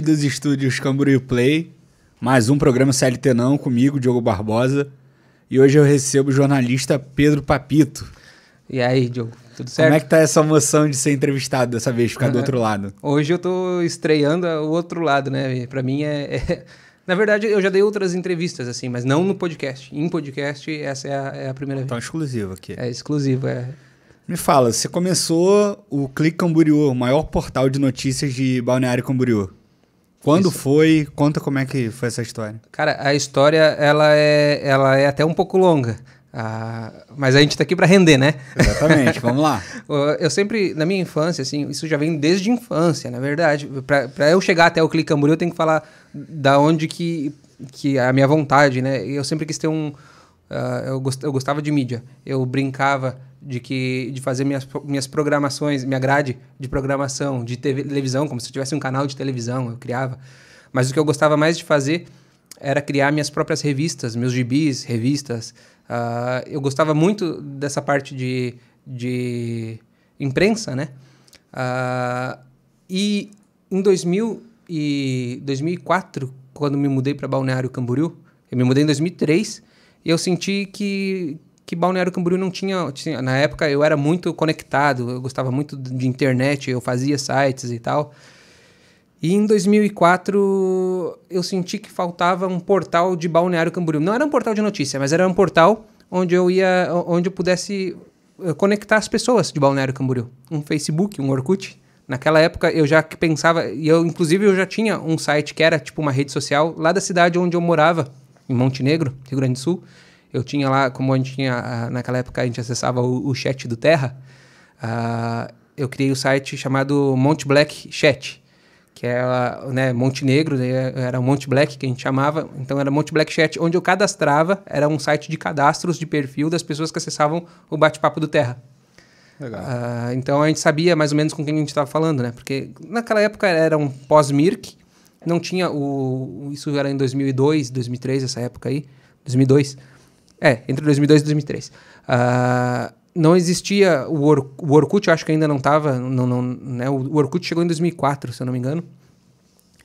dos estúdios Camboriú Play, mais um programa CLT Não comigo, Diogo Barbosa. E hoje eu recebo o jornalista Pedro Papito. E aí, Diogo, tudo certo? Como é que tá essa emoção de ser entrevistado dessa vez, ficar do outro lado? Hoje eu tô estreando o outro lado, né? Para mim é, é, Na verdade, eu já dei outras entrevistas, assim, mas não no podcast. Em podcast, essa é a, é a primeira então, vez. Então, exclusivo aqui. É exclusivo, é. Me fala, você começou o Clique Camboriú, o maior portal de notícias de Balneário Camboriú. Quando Isso. foi? Conta como é que foi essa história. Cara, a história ela é, ela é até um pouco longa. Ah, mas a gente está aqui para render, né? Exatamente, vamos lá. eu sempre, na minha infância, assim, isso já vem desde a infância, na verdade. Para eu chegar até o Clicamburi, eu tenho que falar da onde que, que a minha vontade, né? Eu sempre quis ter um, Uh, eu, gost, eu gostava de mídia. Eu brincava de que de fazer minhas, minhas programações, minha grade de programação, de TV, televisão, como se eu tivesse um canal de televisão, eu criava. Mas o que eu gostava mais de fazer era criar minhas próprias revistas, meus gibis, revistas. Uh, eu gostava muito dessa parte de, de imprensa, né? Uh, e em 2000 e 2004, quando me mudei para Balneário Camboriú, eu me mudei em 2003 e eu senti que, que Balneário Camboriú não tinha, tinha, Na época eu era muito conectado, eu gostava muito de internet, eu fazia sites e tal. E em 2004 eu senti que faltava um portal de Balneário Camboriú. Não era um portal de notícia, mas era um portal onde eu ia, onde eu pudesse eh, conectar as pessoas de Balneário Camboriú. Um Facebook, um Orkut. Naquela época eu já pensava, e eu inclusive eu já tinha um site que era tipo uma rede social lá da cidade onde eu morava em Montenegro, Rio Grande do Sul. Eu tinha lá, como a gente tinha, ah, naquela época a gente acessava o, o chat do Terra, uh, eu criei o um site chamado Monte Black Chat, que era é, né, Montenegro, era o Monte Black que a gente chamava, então era Monte Black Chat, onde eu cadastrava, era um site de cadastros de perfil das pessoas que acessavam o bate-papo do Terra. Uh, então a gente sabia mais ou menos com quem a gente estava falando, né? Porque naquela época era um pós-Mirk, não tinha o. Isso era em 2002, 2003, essa época aí. 2002. É, entre 2002 e 2003. Uh, ah, não existia. O, Or, o Orkut, acho que ainda não estava. Não, não, né? O Orkut chegou em 2004, se eu não me engano.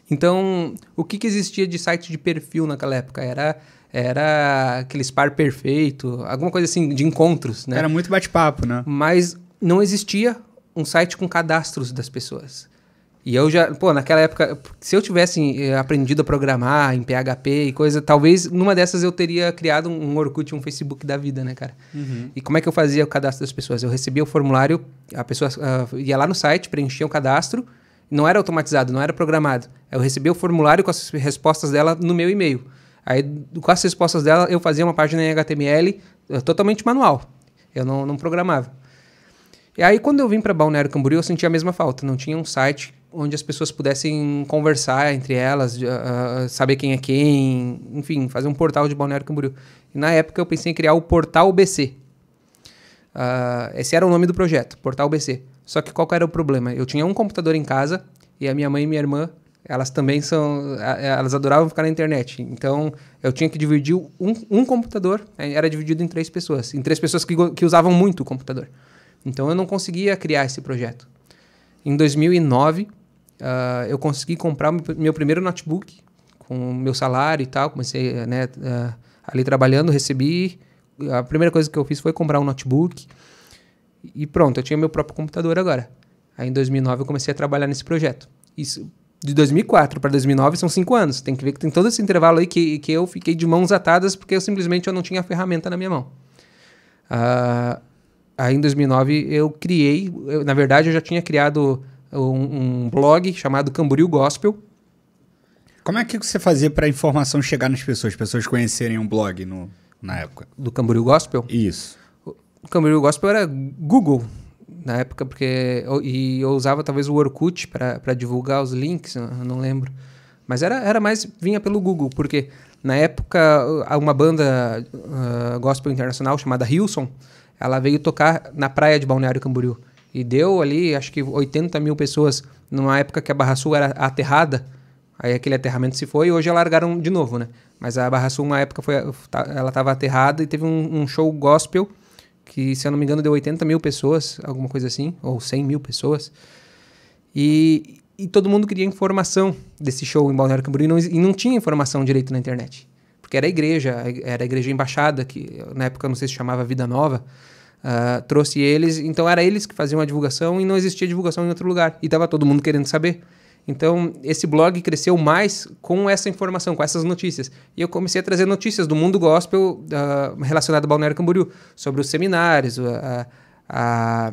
Então, o que, que existia de site de perfil naquela época? Era era aqueles par perfeito, alguma coisa assim de encontros, né? Era muito bate-papo, né? Mas não existia um site com cadastros das pessoas. E eu já, pô, naquela época, se eu tivesse eh, aprendido a programar em PHP e coisa, talvez numa dessas eu teria criado um Orkut, um Facebook da vida, né, cara? Uhum. E como é que eu fazia o cadastro das pessoas? Eu recebia o formulário, a pessoa uh, ia lá no site, preenchia o cadastro, não era automatizado, não era programado. Eu recebia o formulário com as respostas dela no meu e-mail. Aí, com as respostas dela, eu fazia uma página em HTML eh, totalmente manual. Eu não, não programava. E aí, quando eu vim para Balneário Camboriú, eu senti a mesma falta. Não tinha um site onde as pessoas pudessem conversar entre elas, uh, saber quem é quem, enfim, fazer um portal de Balneário Camboriú. E na época eu pensei em criar o Portal BC. Uh, ah, esse era o nome do projeto, Portal BC. Só que qual era o problema? Eu tinha um computador em casa e a minha mãe e minha irmã, elas também são, elas adoravam ficar na internet. Então eu tinha que dividir um, um computador, era dividido em três pessoas, em três pessoas que, que usavam muito o computador. Então eu não conseguia criar esse projeto. Em 2009, Uh, eu consegui comprar meu primeiro notebook com meu salário e tal. Comecei né, uh, ali trabalhando, recebi. A primeira coisa que eu fiz foi comprar um notebook. E pronto, eu tinha meu próprio computador agora. Aí em 2009 eu comecei a trabalhar nesse projeto. Isso de 2004 para 2009 são cinco anos. Tem que ver que tem todo esse intervalo aí que, que eu fiquei de mãos atadas porque eu simplesmente eu não tinha a ferramenta na minha mão. Uh, aí em 2009 eu criei, eu, na verdade eu já tinha criado um, um blog chamado Camboriú Gospel. Como é que você fazia para a informação chegar nas pessoas, as pessoas conhecerem um blog no, na época? Do Camboriú Gospel? Isso. O Camboriú Gospel era Google na época, porque e eu usava talvez o Orkut para divulgar os links, não lembro. Mas era, era mais, vinha pelo Google, porque na época uma banda uh, gospel internacional chamada Hilson, ela veio tocar na praia de Balneário Camboriú e deu ali, acho que 80 mil pessoas numa época que a Barra Sul era aterrada. Aí aquele aterramento se foi e hoje largaram de novo, né? Mas a Barra Sul, uma época, foi, tá, ela estava aterrada e teve um, um, show gospel que, se eu não me engano, deu 80 mil pessoas, alguma coisa assim, ou 100 mil pessoas. E, e todo mundo queria informação desse show em Balneário Camboriú e não, e não tinha informação direito na internet. Porque era a igreja, era a igreja embaixada, que na época não sei se chamava Vida Nova, Uh, trouxe eles, então era eles que faziam a divulgação e não existia divulgação em outro lugar. E estava todo mundo querendo saber. Então, esse blog cresceu mais com essa informação, com essas notícias. E eu comecei a trazer notícias do mundo gospel uh, relacionado ao Balneário Camboriú, sobre os seminários, a, ah,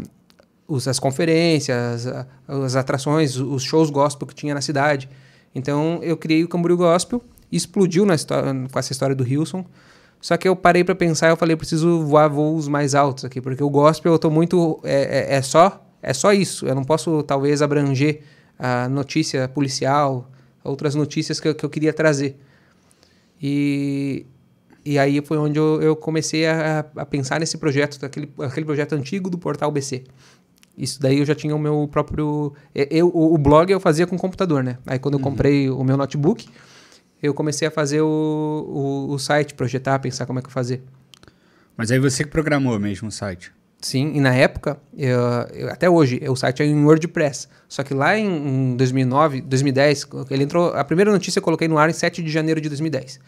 as conferências, as atrações, os shows gospel que tinha na cidade. Então, eu criei o Camboriú Gospel, explodiu na com essa história do Hilson. Só que eu parei para pensar e falei, preciso voar voos mais altos aqui, porque o gospel eu tô muito. É, é, é só é só isso. Eu não posso, talvez, abranger a notícia policial, outras notícias que eu, que eu queria trazer. E, e aí foi onde eu, eu comecei a, a, pensar nesse projeto, daquele, aquele projeto antigo do portal BC. Isso daí eu já tinha o meu próprio. Eu, o blog eu fazia com computador, né? Aí quando eu uhum. comprei o meu notebook eu comecei a fazer o, o, o site, projetar, pensar como é que eu fazer. Mas aí você que programou mesmo o site? Sim, e na época, eu, eh, eu, até hoje, o site é em WordPress. Só que lá em, em 2009, 2010, ele entrou. A primeira notícia eu coloquei no ar em 7 de janeiro de 2010.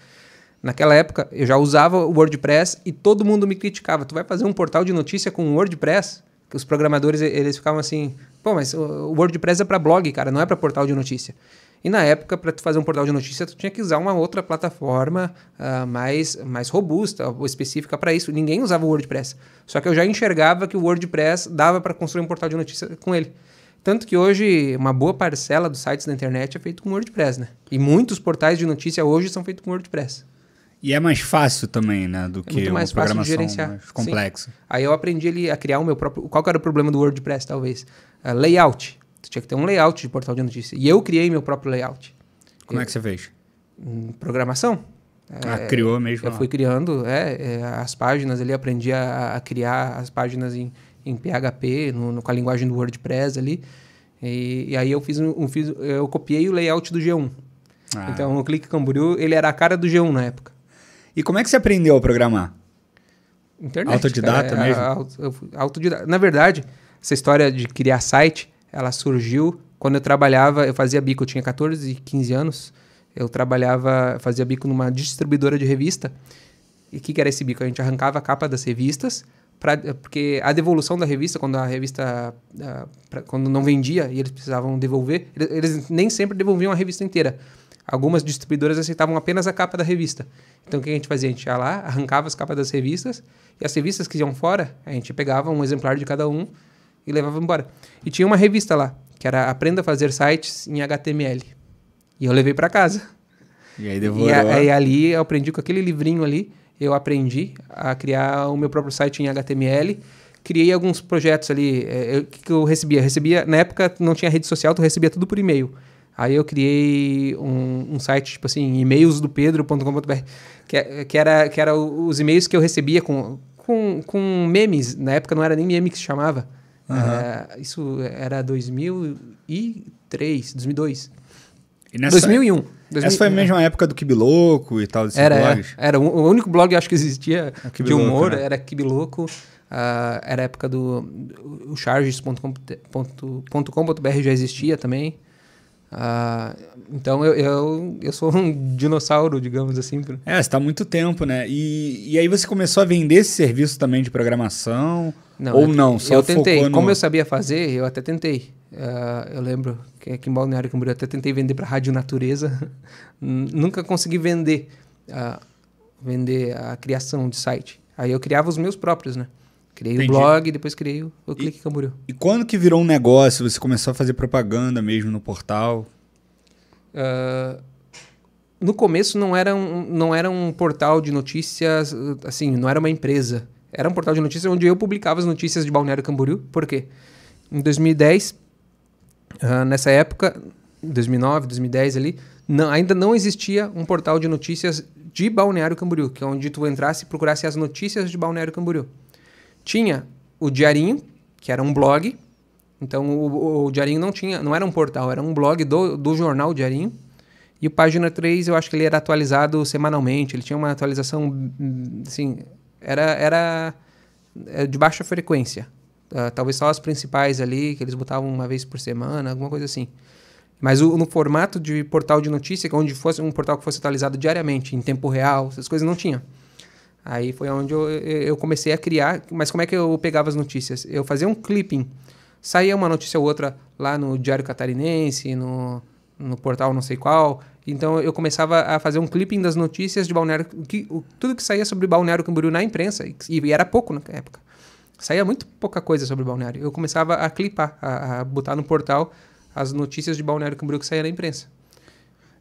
Naquela época, eu já usava o WordPress e todo mundo me criticava. Tu vai fazer um portal de notícia com WordPress? Os programadores, eles ficavam assim: pô, mas o WordPress é para blog, cara, não é para portal de notícia. E na época, para tu fazer um portal de notícia, tu tinha que usar uma outra plataforma uh, mais, mais robusta, ou específica para isso. Ninguém usava o WordPress. Só que eu já enxergava que o WordPress dava para construir um portal de notícia com ele. Tanto que hoje, uma boa parcela dos sites da internet é feito com WordPress, né? E muitos portais de notícia hoje são feitos com WordPress. E é mais fácil também, né? Do é que mais uma fácil de gerenciar. mais complexo. Aí eu aprendi ali a criar o meu próprio... Qual era o problema do WordPress, talvez? Uh, layout tinha que ter um layout de portal de notícia. E eu criei meu próprio layout. Como é eu, é que você fez? Hum, programação. Ah, é, criou mesmo. Eu lá. fui criando é, é, as páginas ali, aprendi a, a, criar as páginas em, em PHP, no, no, com a linguagem do WordPress ali. E, e aí eu fiz, um, fiz, eu copiei o layout do G1. Ah. Então o Clique Camboriú, ele era a cara do G1 na época. E como é que você aprendeu a programar? Internet. Autodidata cara, é, mesmo? Autodidata. Na verdade, essa história de criar site ela surgiu quando eu trabalhava, eu fazia bico, eu tinha 14, 15 anos. Eu trabalhava, fazia bico numa distribuidora de revista. E o que, que, era esse bico? A gente arrancava a capa das revistas, pra, eh, porque a devolução da revista, quando a revista a, eh, pra, quando não vendia e eles precisavam devolver, eles, eles nem sempre devolviam a revista inteira. Algumas distribuidoras aceitavam apenas a capa da revista. Então o que a gente fazia? A gente ia lá, arrancava as capas das revistas, e as revistas que iam fora, a gente pegava um exemplar de cada um e levava embora. E tinha uma revista lá, que era Aprenda a Fazer Sites em HTML. E eu levei para casa. E aí devorou. E, a, e ali eu aprendi com aquele livrinho ali, eu aprendi a criar o meu próprio site em HTML. Criei alguns projetos ali. O é, que, eu recebia? Recebia, na época não tinha rede social, tu recebia tudo por e-mail. Aí eu criei um, um site, tipo assim, e-mails do pedro.com.br, que, que, era, que era os e-mails que eu recebia com, com, com memes. Na época não era nem meme que se chamava. Uhum. isso era 2003, 2002. E nessa, 2001. 2000, essa foi a mesma é. época do Kibiloco e tal, desses era, é. blogs? Era, o único blog acho que existia é, de humor né? era Kibiloco. Uh, ah, era a época do... charges.com.br já existia também. Ah, então eu, eu, eu, sou um dinossauro, digamos assim. É, você está há muito tempo, né? E, e aí você começou a vender esse serviço também de programação? Não, ou eu, não? Só eu tentei. No... Como eu sabia fazer, eu até tentei. Uh, eu lembro que aqui em Balneário Camboriú até tentei vender para Rádio Natureza. Nunca consegui vender, uh, vender a criação de site. Aí eu criava os meus próprios, né? Criei Entendi. o blog, depois criei o, o Clique Camboriú. E quando que virou um negócio? Você começou a fazer propaganda mesmo no portal? Uh, no começo não era, um, não era um portal de notícias, assim, não era uma empresa. Era um portal de notícias onde eu publicava as notícias de Balneário Camboriú. Por quê? Em 2010, uh, ah, nessa época, 2009, 2010 ali, não, ainda não existia um portal de notícias de Balneário Camboriú, que é onde tu entrasse e procurasse as notícias de Balneário Camboriú. Tinha o Diarinho, que era um blog. Então o, o, Diarinho não tinha, não era um portal, era um blog do, do jornal Diarinho. E o Página 3, eu acho que ele era atualizado semanalmente, ele tinha uma atualização, assim, era, era é, de baixa frequência. Uh, talvez só as principais ali, que eles botavam uma vez por semana, alguma coisa assim. Mas o, no formato de portal de notícia, onde fosse um portal que fosse atualizado diariamente, em tempo real, essas coisas não tinha. Aí foi onde eu, eu comecei a criar. Mas como é que eu pegava as notícias? Eu fazia um clipping. Saía uma notícia ou outra lá no Diário Catarinense, no, no portal não sei qual. Então eu começava a fazer um clipping das notícias de Balneário, que, o, tudo que saía sobre Balneário Camboriú na imprensa, e, e, era pouco na época. Saía muito pouca coisa sobre Balneário. Eu começava a clipar, a, a botar no portal as notícias de Balneário Camboriú que saía na imprensa.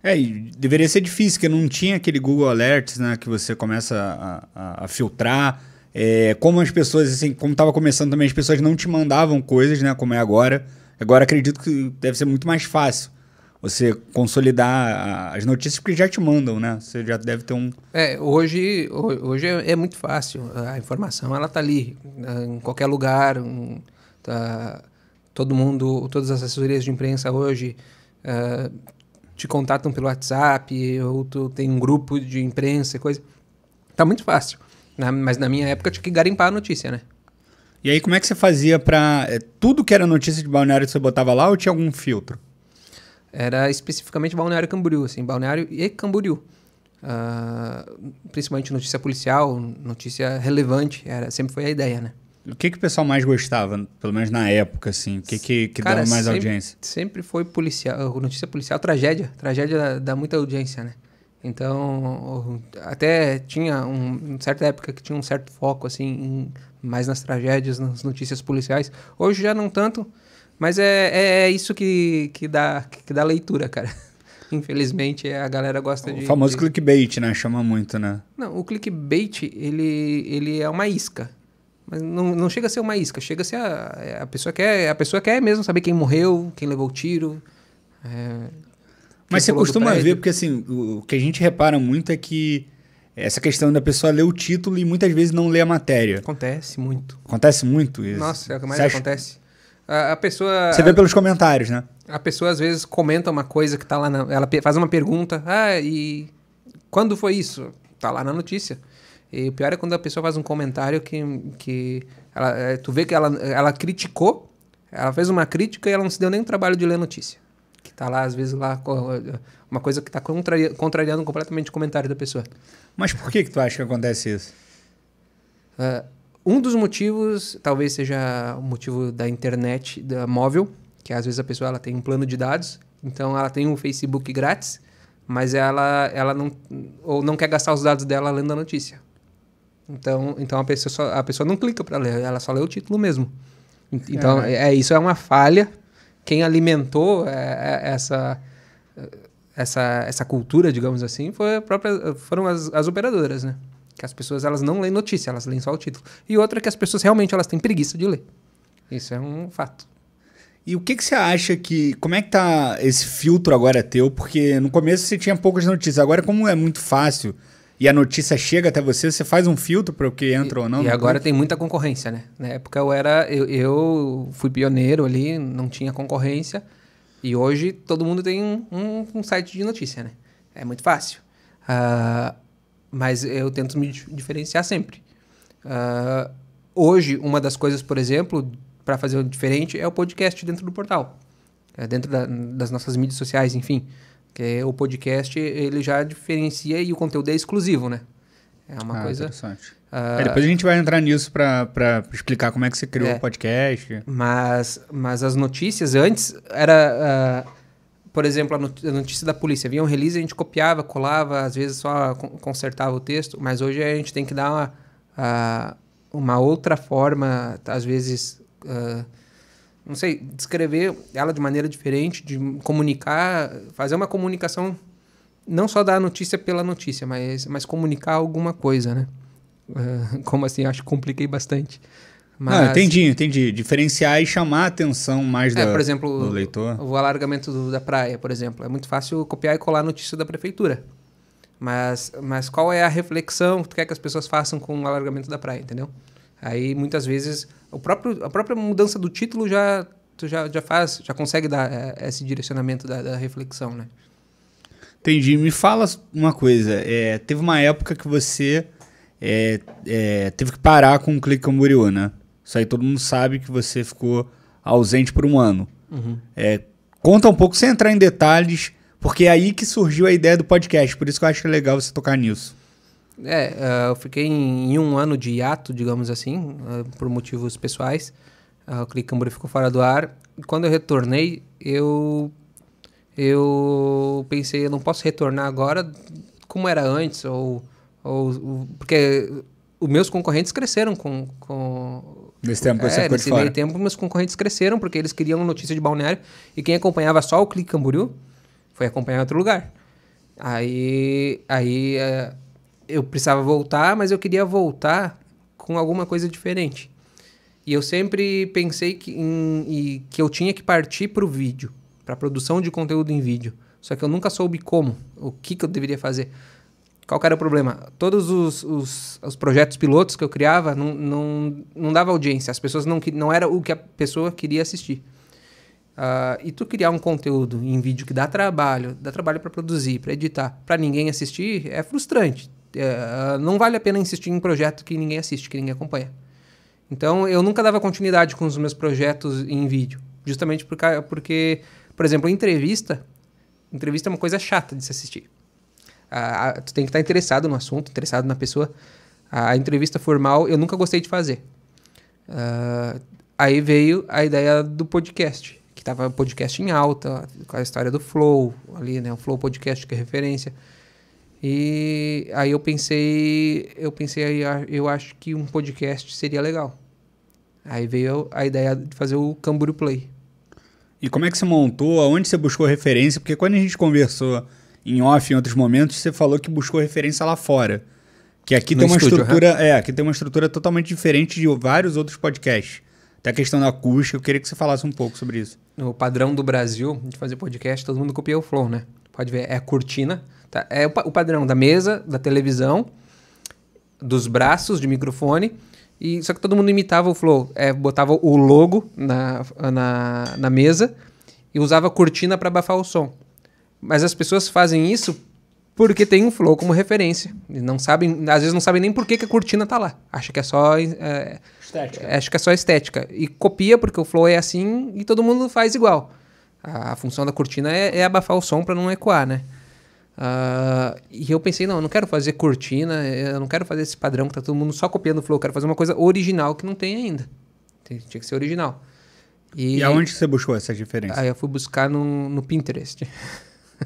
É, e deveria ser difícil, porque não tinha aquele Google Alerts, né? Que você começa a, a, a filtrar. É, como as pessoas, assim, como estava começando também, as pessoas não te mandavam coisas, né? Como é agora. Agora acredito que deve ser muito mais fácil você consolidar as notícias porque já te mandam, né? Você já deve ter um. É, hoje, hoje é, é muito fácil. A informação ela está ali, né, em qualquer lugar. Tá, todo mundo, todas as assessorias de imprensa hoje uh, te contatam pelo WhatsApp, ou tu tem um grupo de imprensa e coisa. Tá muito fácil. né? mas na minha época tinha que garimpar a notícia, né? E aí como é que você fazia pra... Eh, tudo que era notícia de balneário você botava lá ou tinha algum filtro? Era especificamente Balneário Camboriú, assim, Balneário e Camboriú. Uh, principalmente notícia policial, notícia relevante, era, sempre foi a ideia, né? O que, que o pessoal mais gostava, pelo menos na época, assim? O que, que, que Cara, dava mais sempre, audiência? Sempre foi policial, uh, notícia policial, tragédia. Tragédia dá, dá muita audiência, né? Então, uh, até tinha um, certa época que tinha um certo foco, assim, em, mais nas tragédias, nas notícias policiais. Hoje já não tanto, mas é, é, é isso que, que, dá, que dá leitura, cara. Infelizmente, a galera gosta o de... O famoso de... clickbait, né? Chama muito, né? Não, o clickbait, ele, ele é uma isca. Mas não, não chega a ser uma isca, chega a ser a, é, a pessoa quer, a pessoa quer mesmo saber quem morreu, quem levou o tiro. É, Mas você costuma ver, porque assim, o, que a gente repara muito é que essa questão da pessoa ler o título e muitas vezes não ler a matéria. Acontece muito. Acontece muito isso. Nossa, é o que mais acha... acontece. A, a, pessoa. Você vê a, pelos comentários, né? A pessoa às vezes comenta uma coisa que tá lá na. Ela faz uma pergunta. Ah, e. Quando foi isso? Tá lá na notícia. E o pior é quando a pessoa faz um comentário que, que ela, é, tu vê que ela, ela criticou, ela fez uma crítica e ela não se deu nem o trabalho de ler a notícia. Que tá lá, às vezes, lá uma coisa que está contrari contrariando completamente o comentário da pessoa. Mas por que, que tu acha que acontece isso? Uh, um dos motivos, talvez seja o motivo da internet, da móvel, que às vezes a pessoa ela tem um plano de dados, então ela tem um Facebook grátis, mas ela, ela não, ou não quer gastar os dados dela lendo a notícia. Então, então a, pessoa só, a pessoa não clica para ler, ela só lê o título mesmo. É. Então, é, é isso é uma falha. Quem alimentou é, é, essa, essa, essa cultura, digamos assim, foi própria, foram as, as operadoras, né? Que as pessoas elas não leem notícia, elas leem só o título. E outra é que as pessoas realmente elas têm preguiça de ler. Isso é um fato. E o que, que você acha que. Como é que tá esse filtro agora teu? Porque no começo você tinha poucas notícias. Agora, como é muito fácil e a notícia chega até você, você faz um filtro para o que entra e, ou não. E agora tem muita concorrência, né? Na época eu era. Eu, eu, fui pioneiro ali, não tinha concorrência. E hoje todo mundo tem um, um, site de notícia, né? É muito fácil. Uh, mas eu tento me diferenciar sempre. Uh, hoje, uma das coisas, por exemplo, para fazer o diferente é o podcast dentro do portal. É dentro da, das nossas mídias sociais, enfim. Que é, o podcast, ele já diferencia e o conteúdo é exclusivo, né? É uma ah, coisa... interessante. Uh, é, depois a gente vai entrar nisso para explicar como é que você criou é, o podcast. Mas, mas as notícias antes era, uh, por exemplo, a notícia da polícia. Vinha um release, a gente copiava, colava, às vezes só consertava o texto, mas hoje a gente tem que dar uma, uh, uma outra forma, às vezes não sei, descrever ela de maneira diferente, de comunicar, fazer uma comunicação, não só dar a notícia pela notícia, mas, mas comunicar alguma coisa, né? Uh, como assim, acho que compliquei bastante. Mas... Não, entendi, entendi. Diferenciar e chamar a atenção mais é, da, por exemplo, do leitor. O, o alargamento do, da praia, por exemplo. É muito fácil copiar e colar a notícia da prefeitura. Mas, mas qual é a reflexão que tu quer que as pessoas façam com o alargamento da praia, entendeu? Aí muitas vezes o próprio, a própria mudança do título já tu já, já faz, já consegue dar é, esse direcionamento da, da, reflexão, né? Entendi. Me fala uma coisa. É, teve uma época que você é, é, teve que parar com o Clique Camboriú, né? Isso aí todo mundo sabe que você ficou ausente por um ano. Uhum. É, conta um pouco, sem entrar em detalhes, porque é aí que surgiu a ideia do podcast. Por isso que eu acho é legal você tocar nisso. É, é, eu fiquei em um ano de hiato, digamos assim, é, por motivos pessoais. É, o Clique Camboriú ficou fora do ar. Quando eu retornei, eu eu pensei, eu não posso retornar agora como era antes, ou, ou porque os meus concorrentes cresceram com... com nesse tempo, é, você ficou nesse meio tempo, meus concorrentes cresceram, porque eles queriam notícia de balneário, e quem acompanhava só o Clique Camboriú foi acompanhar outro lugar. Aí, aí eu precisava voltar, mas eu queria voltar com alguma coisa diferente. E eu sempre pensei que, em, que eu tinha que partir para o vídeo, para produção de conteúdo em vídeo. Só que eu nunca soube como, o que, que eu deveria fazer. Qual era o problema? Todos os, os, os, projetos pilotos que eu criava não, não, não dava audiência. As pessoas não... Não era o que a pessoa queria assistir. Uh, e tu criar um conteúdo em vídeo que dá trabalho, dá trabalho para produzir, para editar, para ninguém assistir, é frustrante. É, não vale a pena insistir em projeto que ninguém assiste, que ninguém acompanha. Então, eu nunca dava continuidade com os meus projetos em vídeo. Justamente porque, porque por exemplo, entrevista. Entrevista é uma coisa chata de se assistir. Ah, tu tem que estar interessado no assunto, interessado na pessoa. A entrevista formal eu nunca gostei de fazer. Ah, aí veio a ideia do podcast, que estava podcast em alta, com a história do Flow, ali, né? O Flow Podcast que é referência. E aí eu pensei, eu pensei, ah, eu acho que um podcast seria legal. Aí veio a ideia de fazer o Camburu Play. E como é que você montou? Aonde você buscou referência? Porque quando a gente conversou em off em outros momentos, você falou que buscou referência lá fora. Que aqui no tem uma estúdio, estrutura, é, aqui tem uma estrutura totalmente diferente de vários outros podcasts. Até a questão da acústica, eu queria que você falasse um pouco sobre isso. O padrão do Brasil de fazer podcast, todo mundo copia o flow, né? Pode ver, é a cortina, Tá? É o, o padrão da mesa, da televisão, dos braços de microfone. E, só que todo mundo imitava o Flow. É, botava o logo na, na, na mesa e usava cortina para abafar o som. Mas as pessoas fazem isso porque tem um flow como referência. E não sabem, às vezes não sabem nem por que, que a cortina tá lá. Acha que é só é, estética. Acha que é só estética e copia porque o flow é assim e todo mundo faz igual. A, a função da cortina é, é abafar o som para não ecoar, né? Uh, e eu pensei, não, eu não quero fazer cortina, eu não quero fazer esse padrão que tá todo mundo só copiando o flow, eu quero fazer uma coisa original que não tem ainda. Tinha que ser original. E, e aonde você buscou essa diferença? Aí eu fui buscar no, no Pinterest.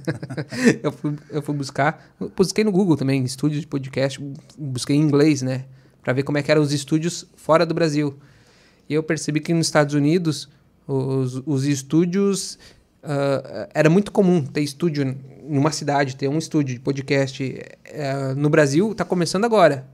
eu, fui, eu fui buscar, eu busquei no Google também, estúdios de podcast, busquei em inglês, né? para ver como é que eram os estúdios fora do Brasil. E eu percebi que nos Estados Unidos, os, os estúdios Uh, era muito comum ter estúdio em uma cidade, ter um estúdio de podcast uh, no Brasil, está começando agora.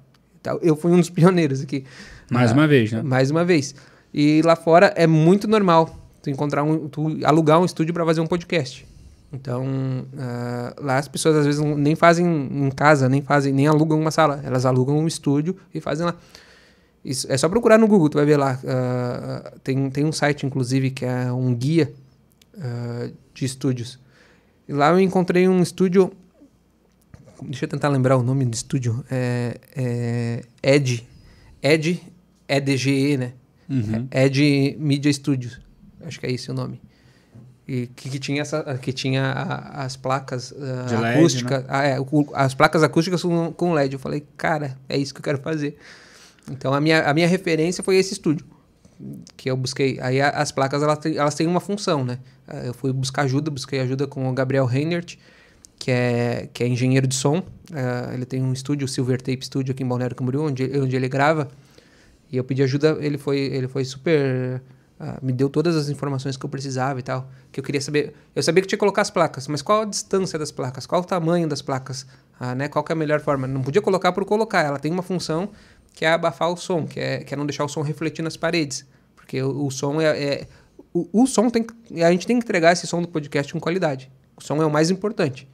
Tá, eu fui um dos pioneiros aqui. Mais uh, uma vez, né? Mais uma vez. E lá fora é muito normal tu encontrar um, tu alugar um estúdio para fazer um podcast. Então, ah, lá as pessoas às vezes nem fazem em casa, nem fazem, nem alugam uma sala, elas alugam um estúdio e fazem lá. Isso, é só procurar no Google, tu vai ver lá. tem, tem um site, inclusive, que é um guia uh, de estúdios. E lá eu encontrei um estúdio. Deixa eu tentar lembrar o nome do estúdio. É, é Ed. Ed EDGE, né? Uhum. É Ed Media Studios. Acho que é esse o nome. E que, que tinha, essa, que tinha as placas uh, eh, acústicas. né? ah, é, as placas acústicas com, com LED. Eu falei, cara, é isso que eu quero fazer. Então a minha, a minha referência foi esse estúdio que eu busquei. Aí as placas elas têm, elas têm uma função, né? Eu fui buscar ajuda, busquei ajuda com o Gabriel Reinert, que é, que é engenheiro de som. É, ele tem um estúdio, o Silver Tape Studio, aqui em Balneário Camboriú, onde, onde ele grava. E eu pedi ajuda, ele foi, ele foi super. Uh, me deu todas as informações que eu precisava e tal. Que eu queria saber. Eu sabia que tinha que colocar as placas, mas qual a distância das placas? Qual o tamanho das placas? Uh, né? Qual é a melhor forma? Não podia colocar por colocar, ela tem uma função que é abafar o som, que é, que é não deixar o som refletir nas paredes. Porque o, o som é. é o, o, som tem que, A gente tem que entregar esse som do podcast com qualidade. O som é o mais importante.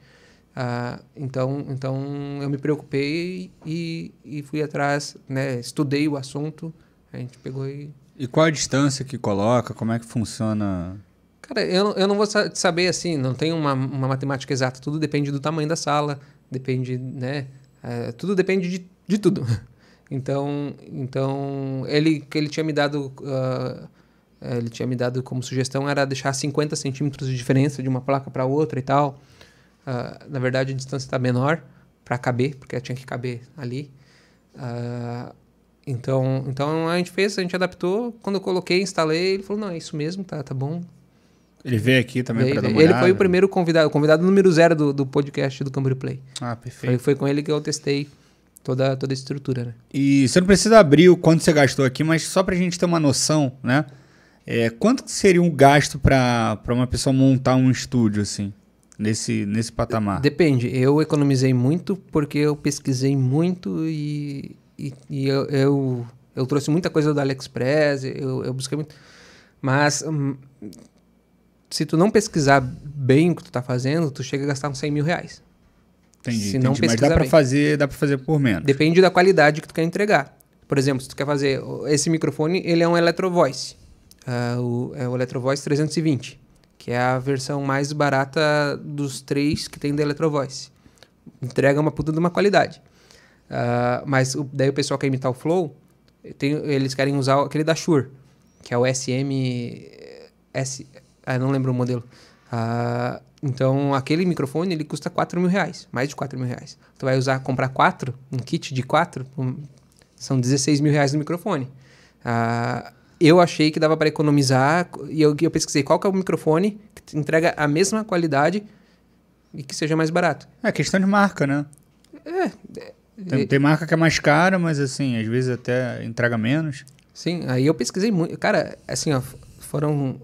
Ah, então, então eu me preocupei e, e fui atrás, né? Estudei o assunto, a gente pegou e. E qual a distância que coloca? Como é que funciona? Cara, eu, eu não vou saber assim, não tem uma, uma matemática exata. Tudo depende do tamanho da sala, depende, né? Eh, tudo depende de, de tudo. Então, então ele que ele tinha me dado uh, ele tinha me dado como sugestão era deixar 50 centímetros de diferença de uma placa para outra e tal. Uh, na verdade, a distância está menor para caber, porque tinha que caber ali. Uh, então, então a gente fez, a gente adaptou. Quando eu coloquei, instalei, ele falou: não, é isso mesmo, tá, tá bom. Ele veio aqui também para dar uma olhada. Ele foi o primeiro convidado, o convidado número zero do, do podcast do Camboriú Play. Ah, perfeito. Foi, foi com ele que eu testei toda, toda a estrutura, né? E você não precisa abrir o quanto você gastou aqui, mas só para a gente ter uma noção, né? É, quanto seria um gasto para uma pessoa montar um estúdio, assim, nesse, nesse patamar? Depende. Eu economizei muito porque eu pesquisei muito e, e, e eu, eu, eu, trouxe muita coisa do AliExpress, eu, eu busquei muito. Mas hum, se tu não pesquisar bem o que tu está fazendo, tu chega a gastar uns 100 mil reais. Entendi, se não entendi. Mas dá para fazer, dá para fazer por menos. Depende da qualidade que tu quer entregar. Por exemplo, se tu quer fazer esse microfone, ele é um Electro Voice, uh, o, é o Electro Voice 320, que é a versão mais barata dos três que tem da Electro Voice. Entrega uma puta de uma qualidade. Uh, mas o, daí o pessoal quer imitar o Flow, tem, eles querem usar aquele da Shure, que é o SM S, ah, não lembro o modelo. Ah, então, aquele microfone ele custa 4 mil reais, mais de 4 mil reais. Tu vai usar, comprar quatro, um kit de quatro, um, são 16 mil reais no microfone. Ah, eu achei que dava para economizar e eu, eu pesquisei qual é o microfone que entrega a mesma qualidade e que seja mais barato. É questão de marca, né? É, tem, é. tem, marca que é mais cara, mas assim, às vezes até entrega menos. Sim, aí eu pesquisei muito. Cara, assim, ó, foram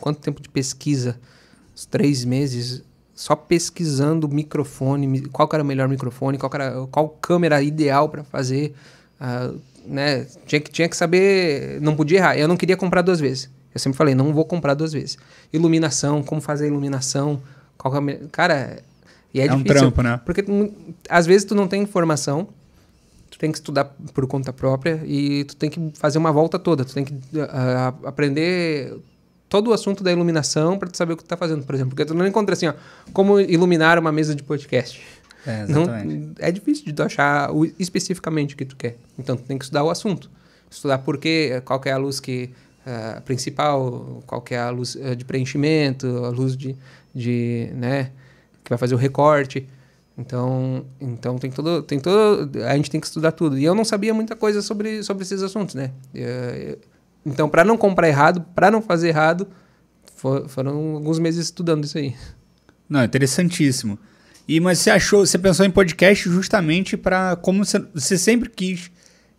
quanto tempo de pesquisa? Uns três meses só pesquisando microfone, qual era o melhor microfone, qual, era, qual câmera ideal para fazer. Uh, né? tinha, que, tinha que saber, não podia errar. Eu não queria comprar duas vezes. Eu sempre falei, não vou comprar duas vezes. Iluminação, como fazer a iluminação, qual é Cara, e é, é difícil. É um trampo, né? Porque às vezes tu não tem informação, tu tem que estudar por conta própria e tu tem que fazer uma volta toda, tu tem que uh, aprender todo o assunto da iluminação para tu saber o que tu tá fazendo, por exemplo. Porque tu não encontra assim, ó, como iluminar uma mesa de podcast. É, exatamente. Não, é difícil de tu achar o, especificamente o que tu quer. Então, tu tem que estudar o assunto. Estudar por quê, qual é a luz que... Uh, principal, qual é a luz uh, de preenchimento, a luz de, de... né, que vai fazer o recorte. Então, então tem todo, tem todo, a gente tem que estudar tudo. E eu não sabia muita coisa sobre, sobre esses assuntos, né? eu, então, para não comprar errado, para não fazer errado, for, foram alguns meses estudando isso aí. Não, interessantíssimo. E mas você achou, você pensou em podcast justamente para como você, você, sempre quis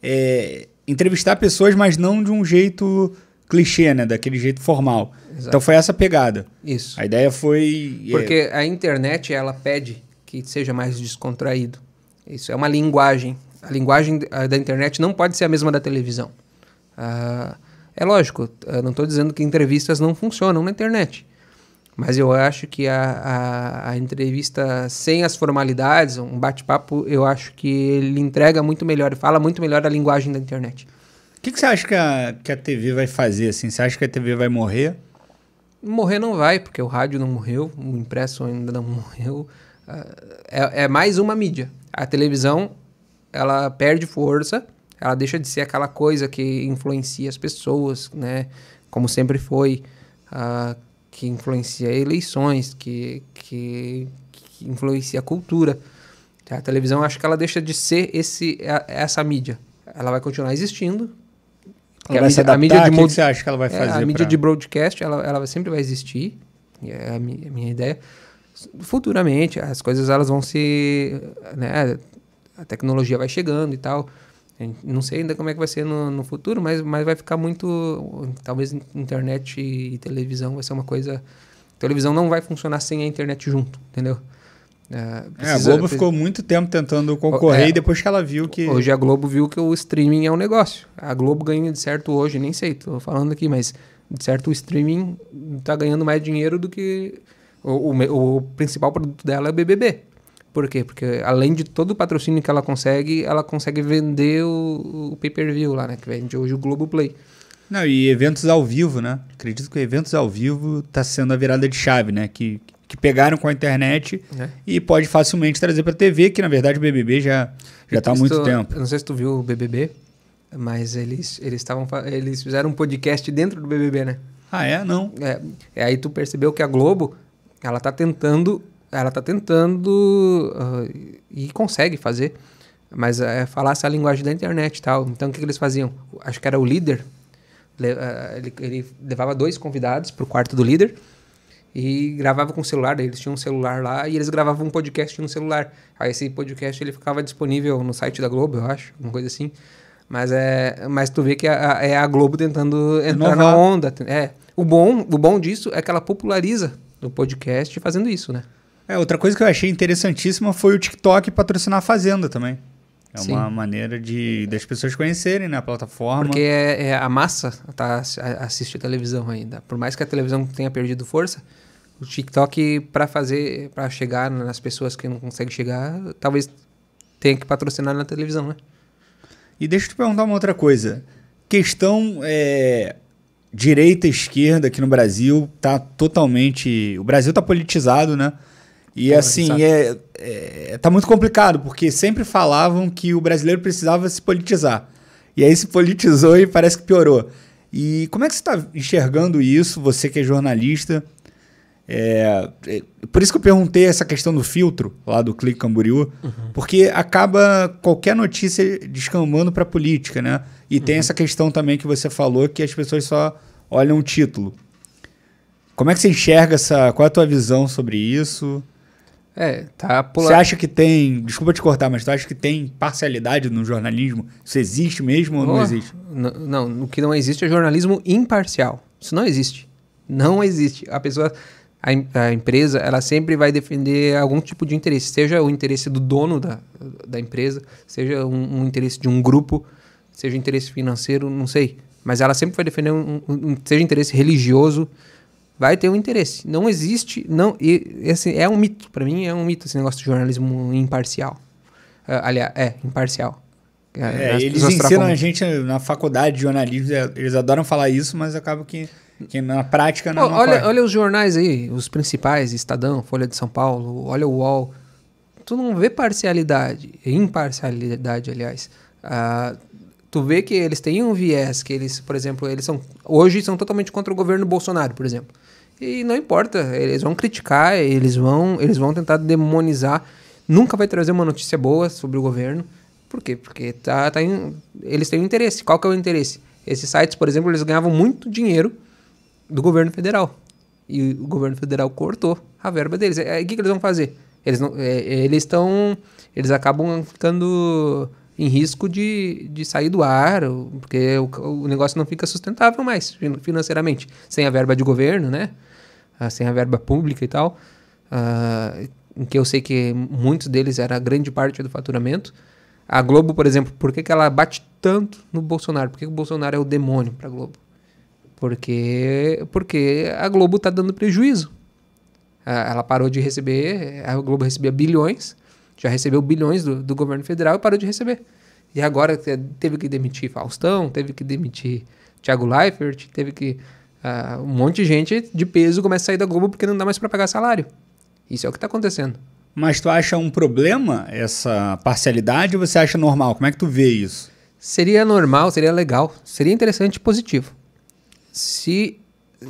é, entrevistar pessoas, mas não de um jeito clichê, né? Daquele jeito formal. Exato. Então foi essa pegada. Isso. A ideia foi. É, Porque é... a internet ela pede que seja mais descontraído. Isso é uma linguagem. A linguagem da internet não pode ser a mesma da televisão. Ah, é lógico, não estou dizendo que entrevistas não funcionam na internet. Mas eu acho que a, a, a entrevista sem as formalidades, um bate-papo, eu acho que ele entrega muito melhor, fala muito melhor a linguagem da internet. O que, que, você acha que a, que a TV vai fazer? Assim? Você acha que a TV vai morrer? Morrer não vai, porque o rádio não morreu, o impresso ainda não morreu. Ah, é, é mais uma mídia. A televisão, ela perde força ela deixa de ser aquela coisa que influencia as pessoas, né? Como sempre foi, uh, que influencia eleições, que, que, que influencia a cultura. A televisão, acho que ela deixa de ser esse, essa mídia. Ela vai continuar existindo. Ela vai mídia, se adaptar, a mídia de que, mod... que você acha que ela vai é, fazer? A mídia pra... de broadcast, ela, ela sempre vai existir. É a minha, a minha ideia futuramente as coisas elas vão se né a tecnologia vai chegando e tal não sei ainda como é que vai ser no, no futuro, mas, mas vai ficar muito. Talvez internet e televisão vai ser uma coisa. Televisão não vai funcionar sem a internet junto, entendeu? É, precisa, é, a Globo ficou muito tempo tentando concorrer é, e depois que ela viu que. Hoje a Globo viu que o streaming é um negócio. A Globo ganha de certo hoje, nem sei, tô falando aqui, mas de certo o streaming tá ganhando mais dinheiro do que. O, o, o principal produto dela é o BBB. Por quê? Porque além de todo o patrocínio que ela consegue, ela consegue vender o, o pay-per-view lá, né? Que vende hoje o Globoplay. Não, e eventos ao vivo, né? Acredito que eventos ao vivo está sendo a virada de chave, né? Que, que pegaram com a internet é. e pode facilmente trazer para a TV, que na verdade o BBB já já está há muito tempo. Eu não sei se tu viu o BBB, mas eles eles estavam eles fizeram um podcast dentro do BBB, né? Ah é, não. É, aí tu percebeu que a Globo ela tá tentando ela está tentando uh, e consegue fazer, mas é falasse a linguagem da internet e tal. Então o que, que eles faziam? Acho que era o líder, le, uh, ele, ele, levava dois convidados para o quarto do líder e gravava com o celular, eles tinham um celular lá e eles gravavam um podcast no celular. Aí esse podcast ele ficava disponível no site da Globo, eu acho, alguma coisa assim. Mas é, mas tu vê que a, a, é a Globo tentando entrar Inovar. na onda, é. O bom, o bom disso é que ela populariza o podcast fazendo isso, né? É, outra coisa que eu achei interessantíssima foi o TikTok patrocinar a Fazenda também. É Sim. uma maneira de das pessoas conhecerem né, a plataforma. Porque é, é a massa tá, assiste a televisão ainda. Por mais que a televisão tenha perdido força, o TikTok para fazer, para chegar nas pessoas que não conseguem chegar, talvez tenha que patrocinar na televisão, né? E deixa eu te perguntar uma outra coisa. Questão é, direita esquerda aqui no Brasil tá totalmente, o Brasil tá politizado, né? E Porra, assim, é, é, tá muito complicado, porque sempre falavam que o brasileiro precisava se politizar. E aí se politizou e parece que piorou. E como é que você está enxergando isso, você que é jornalista? É, é, por isso que eu perguntei essa questão do filtro lá do Clique Camboriú, uhum. porque acaba qualquer notícia descambando para política, né? E uhum. tem essa questão também que você falou que as pessoas só olham o título. Como é que você enxerga essa? Qual é a tua visão sobre isso? É, tá pulando. Você acha que tem. Desculpa te cortar, mas tu acha que tem parcialidade no jornalismo? Isso existe mesmo ou oh, não existe? Não, o que não existe é jornalismo imparcial. Isso não existe. Não existe. A pessoa. A, a, empresa, ela sempre vai defender algum tipo de interesse, seja o interesse do dono da, da empresa, seja um, um interesse de um grupo, seja interesse financeiro, não sei. Mas ela sempre vai defender, um, um, seja interesse religioso, vai ter um interesse. Não existe, não, e assim, é um mito para mim, é um mito esse negócio de jornalismo imparcial. Uh, aliás, é imparcial. É, é eles ensinam a gente na faculdade de jornalismo, eles adoram falar isso, mas acaba que, que na prática não, oh, olha, olha os jornais aí, os principais, Estadão, Folha de São Paulo, olha o UOL. Tu não vê parcialidade, imparcialidade, aliás. Uh, tu vê que eles têm um viés, que eles, por exemplo, eles são hoje são totalmente contra o governo Bolsonaro, por exemplo. E não importa, eles vão criticar, eles vão, eles vão tentar demonizar. Nunca vai trazer uma notícia boa sobre o governo. Por quê? Porque tá, tá em, eles têm um interesse. Qual que é o interesse? Esses sites, por exemplo, eles ganhavam muito dinheiro do governo federal. E o governo federal cortou a verba deles. É, é, o que, que eles vão fazer? Eles não, é, eles estão. Eles acabam ficando em risco de, de sair do ar, porque o, o negócio não fica sustentável mais financeiramente, sem a verba de governo, né? Ah, sem a verba pública e tal, ah, em que eu sei que muitos deles era grande parte do faturamento. A Globo, por exemplo, por que, que ela bate tanto no Bolsonaro? Por que, que o Bolsonaro é o demônio para a Globo? Porque, porque a Globo está dando prejuízo. Ah, ela parou de receber, a Globo recebia bilhões, já recebeu bilhões do, do governo federal e parou de receber. E agora teve que demitir Faustão, teve que demitir Thiago Leifert, teve que. Uh, um monte de gente de peso começa a sair da Globo porque não dá mais para pagar salário. Isso é o que está acontecendo. Mas tu acha um problema essa parcialidade ou você acha normal? Como é que tu vê isso? Seria normal, seria legal, seria interessante e positivo. Se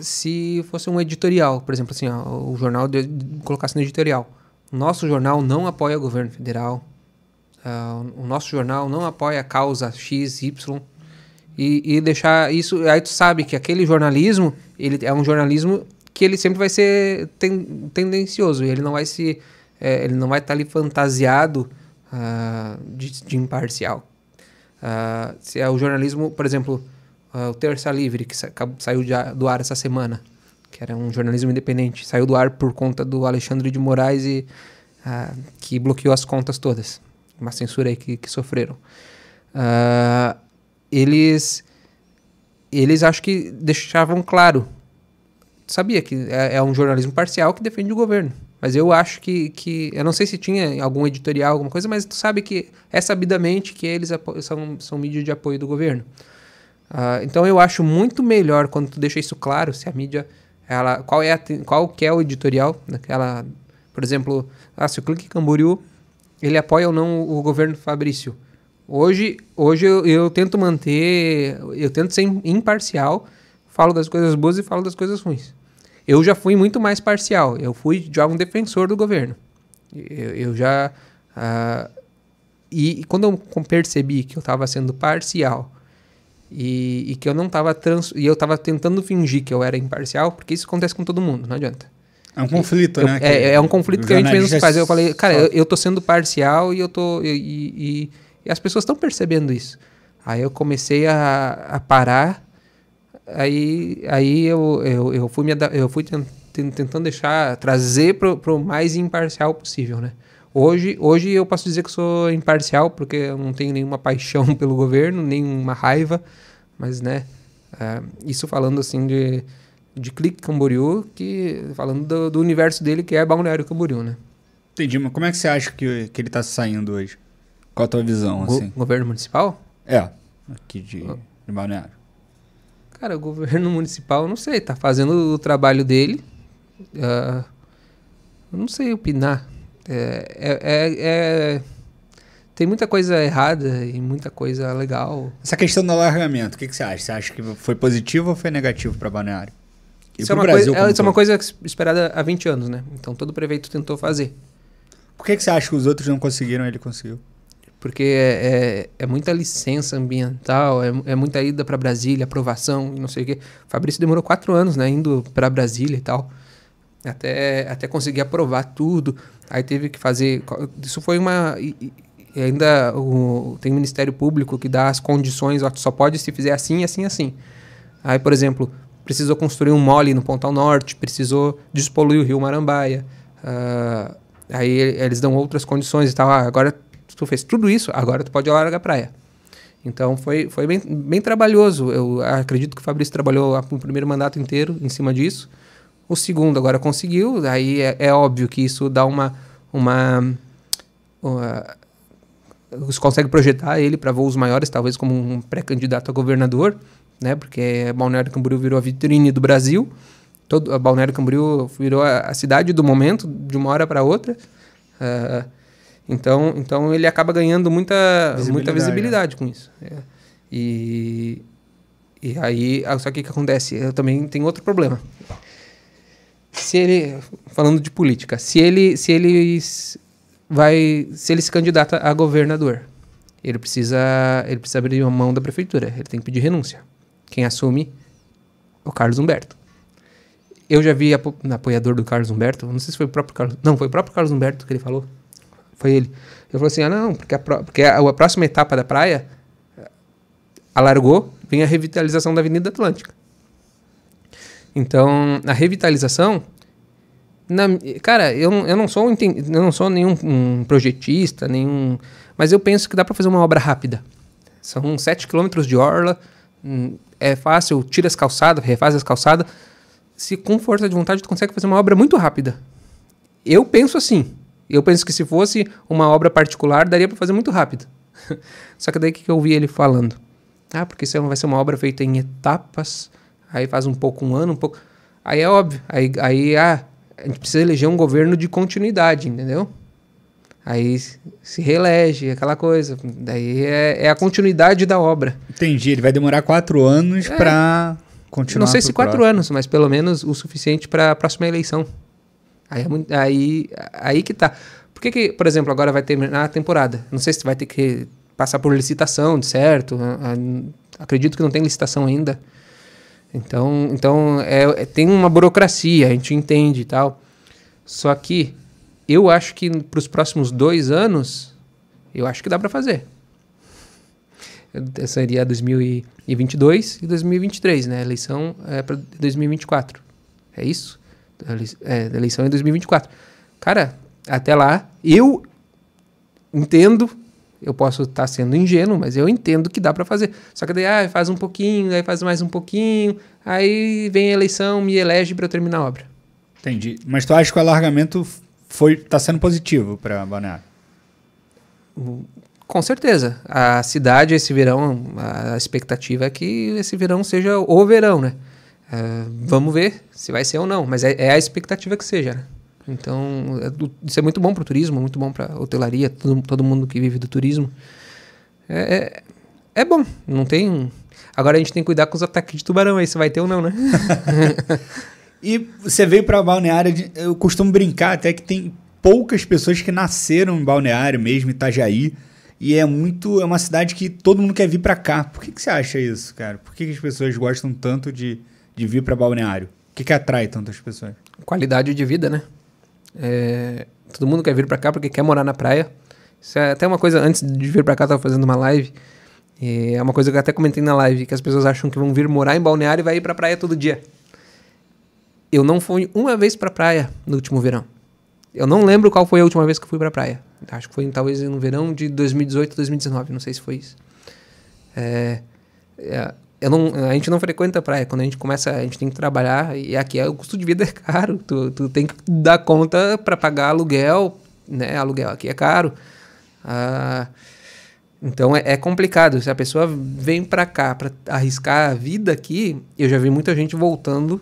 se fosse um editorial, por exemplo, assim, ó, o jornal de, colocasse no editorial. Nosso jornal não apoia o governo federal. Uh, o nosso jornal não apoia a causa X, Y. E, e deixar isso. Aí tu sabe que aquele jornalismo ele é um jornalismo que ele sempre vai ser ten, tendencioso. Ele não vai se. É, ele não vai estar tá ali fantasiado uh, de, de, imparcial. Uh, se é o jornalismo, por exemplo, o Terça Livre, que sa, saiu de, do ar essa semana que era um jornalismo independente. Saiu do ar por conta do Alexandre de Moraes, e, uh, que bloqueou as contas todas. Uma censura aí que, que sofreram. Uh, eles, eles acho que deixavam claro. Sabia que é, é um jornalismo parcial que defende o governo. Mas eu acho que, que. Eu não sei se tinha algum editorial, alguma coisa, mas tu sabe que é sabidamente que eles são, são mídia de apoio do governo. Uh, então eu acho muito melhor quando tu deixa isso claro, se a mídia ela, qual, é a, qual que é o editorial daquela... Por exemplo, ah, se o Clique Camboriú, ele apoia ou não o governo Fabrício. Hoje, hoje eu, eu tento manter... Eu tento ser imparcial, falo das coisas boas e falo das coisas ruins. Eu já fui muito mais parcial. Eu fui já um defensor do governo. Eu, eu já... e, ah, e quando eu percebi que eu estava sendo parcial e, e que eu não tava trans, e eu tava tentando fingir que eu era imparcial, porque isso acontece com todo mundo, não adianta. É um conflito, eu, né? É, é um conflito que a gente mesmo faz. Eu falei, cara, eu, eu tô sendo parcial e eu tô. E, e, e as pessoas estão percebendo isso. Aí eu comecei a, a parar, aí, aí eu, eu, eu fui, me eu fui tentando deixar, trazer pro, pro mais imparcial possível, né? Hoje, hoje eu posso dizer que sou imparcial, porque eu não tenho nenhuma paixão pelo governo, nenhuma raiva, mas, né, é, isso falando, assim, de, de Clique Camboriú, que, falando do, do, universo dele, que é Balneário Camboriú, né. Entendi, mas como é que você acha que, que ele está saindo hoje? Qual a tua visão, Go assim? Governo municipal? É, aqui de, ah. de Balneário. Cara, o governo municipal, não sei, tá fazendo o trabalho dele. Uh, não sei opinar. É, é, é, tem muita coisa errada e muita coisa legal. Essa questão do alargamento, o que, que você acha? Você acha que foi positivo ou foi negativo para Balneário? É isso é, uma Brasil, coisa, isso é uma coisa esperada há 20 anos, né? Então todo prefeito tentou fazer. Por que, que você acha que os outros não conseguiram e ele conseguiu? Porque é, é, é, muita licença ambiental, é, é muita ida para Brasília, aprovação não sei o quê. O Fabrício demorou quatro anos, né? Indo para Brasília e tal. Até, até conseguir aprovar tudo. Aí teve que fazer. Isso foi uma. E, ainda o, tem o Ministério Público que dá as condições, ó, só pode se fizer assim, assim, assim. Aí, por exemplo, precisou construir um mole no Pontal Norte, precisou despoluir o rio Marambaia. Uh, aí eles dão outras condições e tal. Ah, agora tu fez tudo isso, agora tu pode largar a praia. Então foi, foi bem, bem trabalhoso. Eu acredito que o Fabrício trabalhou o primeiro mandato inteiro em cima disso o segundo agora conseguiu, aí é, é óbvio que isso dá uma, uma, uma você consegue projetar ele para voos maiores, talvez como um pré-candidato a governador, né? Porque Balneário Camboriú virou a vitrine do Brasil. Todo a Balneário Camboriú virou a, a, cidade do momento, de uma hora para outra. Uh, então, então ele acaba ganhando muita visibilidade, muita né? visibilidade com isso. É. E e aí, ah, só que o que acontece? Eu também tenho outro problema se ele falando de política, se ele se ele vai se ele se candidata a governador, ele precisa ele precisa abrir mão da prefeitura, ele tem que pedir renúncia. Quem assume é o Carlos Humberto. Eu já vi apo, apoiador do Carlos Humberto, não sei se foi o próprio Carlos, não, foi o próprio Carlos Humberto que ele falou. Foi ele. Eu falou assim: "Ah, não, porque a, porque a, a próxima etapa da praia eh, alargou, vem a revitalização da Avenida Atlântica. Então, a revitalização. Na, cara, eu, eu, não sou eu não sou nenhum um projetista, nenhum. Mas eu penso que dá para fazer uma obra rápida. São 7 km de orla, hum, é fácil, tira as calçadas, refaz as calçadas. Se com força de vontade tu consegue fazer uma obra muito rápida. Eu penso assim. Eu penso que se fosse uma obra particular, daria para fazer muito rápido. Só que daí o que eu ouvi ele falando? Ah, porque isso é vai ser uma obra feita em etapas, aí faz um pouco um ano, um pouco. Aí é óbvio. Aí, aí ah, a gente precisa eleger um governo de continuidade, entendeu? Aí se reelege, aquela coisa. Daí é, é a continuidade da obra. Entendi, ele vai demorar quatro anos é. para continuar. Não sei se quatro próximo. anos, mas pelo menos o suficiente para a próxima eleição. Aí, é aí, aí que tá. Por que, que, por exemplo, agora vai terminar a temporada? Não sei se vai ter que passar por licitação, de certo. Ah, ah, acredito que não tem licitação ainda. Então, então é, é, tem uma burocracia, a gente entende e tal. Só que eu acho que para os próximos dois anos, eu acho que dá para fazer. Eu, seria 2022 e 2023, né? A eleição é para 2024. É isso? É, eleição é 2024. É Cara, até lá, eu entendo eu posso estar tá sendo ingênuo, mas eu entendo que dá para fazer. Só que daí ah, faz um pouquinho, aí faz mais um pouquinho, aí vem a eleição, me elege para eu terminar a obra. Entendi. Mas tu acha que o alargamento foi está sendo positivo para Balneário? Com certeza. A cidade esse verão, a expectativa é que esse verão seja o verão, né? Uh, vamos ver se vai ser ou não, mas é, é a expectativa que seja, né? Então, é do, isso é muito bom para o turismo, muito bom para hotelaria, todo, todo, mundo que vive do turismo. É, é, é, bom, não tem. Agora a gente tem que cuidar com os ataques de tubarão aí, se vai ter ou não, né? e você veio para Balneário, eu costumo brincar até que tem poucas pessoas que nasceram em Balneário mesmo, Itajaí. E é muito. É uma cidade que todo mundo quer vir para cá. Por que, que você acha isso, cara? Por que, que as pessoas gostam tanto de, de vir para Balneário? O que, que atrai tantas pessoas? Qualidade de vida, né? É, todo mundo quer vir para cá porque quer morar na praia. Isso é até uma coisa, antes de vir para cá, eu tava fazendo uma live. é uma coisa que eu até comentei na live, que as pessoas acham que vão vir morar em balneário e vai ir pra praia todo dia. Eu não fui uma vez pra praia no último verão. Eu não lembro qual foi a última vez que eu fui pra praia. Acho que foi talvez no verão de 2018, 2019, não sei se foi isso. É, é, eu não, a gente não frequenta a praia. Quando a gente começa, a gente tem que trabalhar e aqui é, o custo de vida é caro. Tu, tu tem que dar conta para pagar aluguel, né? Aluguel aqui é caro. Ah, então é, é, complicado. Se a pessoa vem para cá para arriscar a vida aqui, eu já vi muita gente voltando,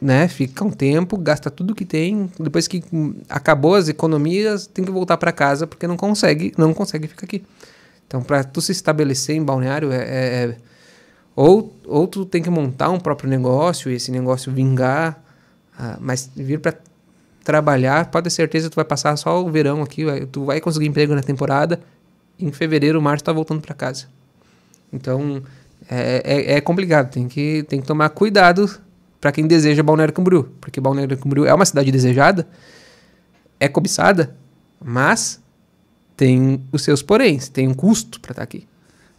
né? Fica um tempo, gasta tudo que tem, depois que acabou as economias, tem que voltar para casa porque não consegue, não consegue ficar aqui. Então para tu se estabelecer em balneário é, é, é ou, ou tu tem que montar um próprio negócio e esse negócio vingar, ah, mas vir para trabalhar, pode ter certeza que tu vai passar só o verão aqui, tu vai conseguir emprego na temporada, em fevereiro, março, tá voltando para casa. Então, é, é, é, complicado, tem que, tem que tomar cuidado para quem deseja Balneário Camboriú, porque Balneário Camboriú é uma cidade desejada, é cobiçada, mas tem os seus poréns, tem um custo para estar tá aqui.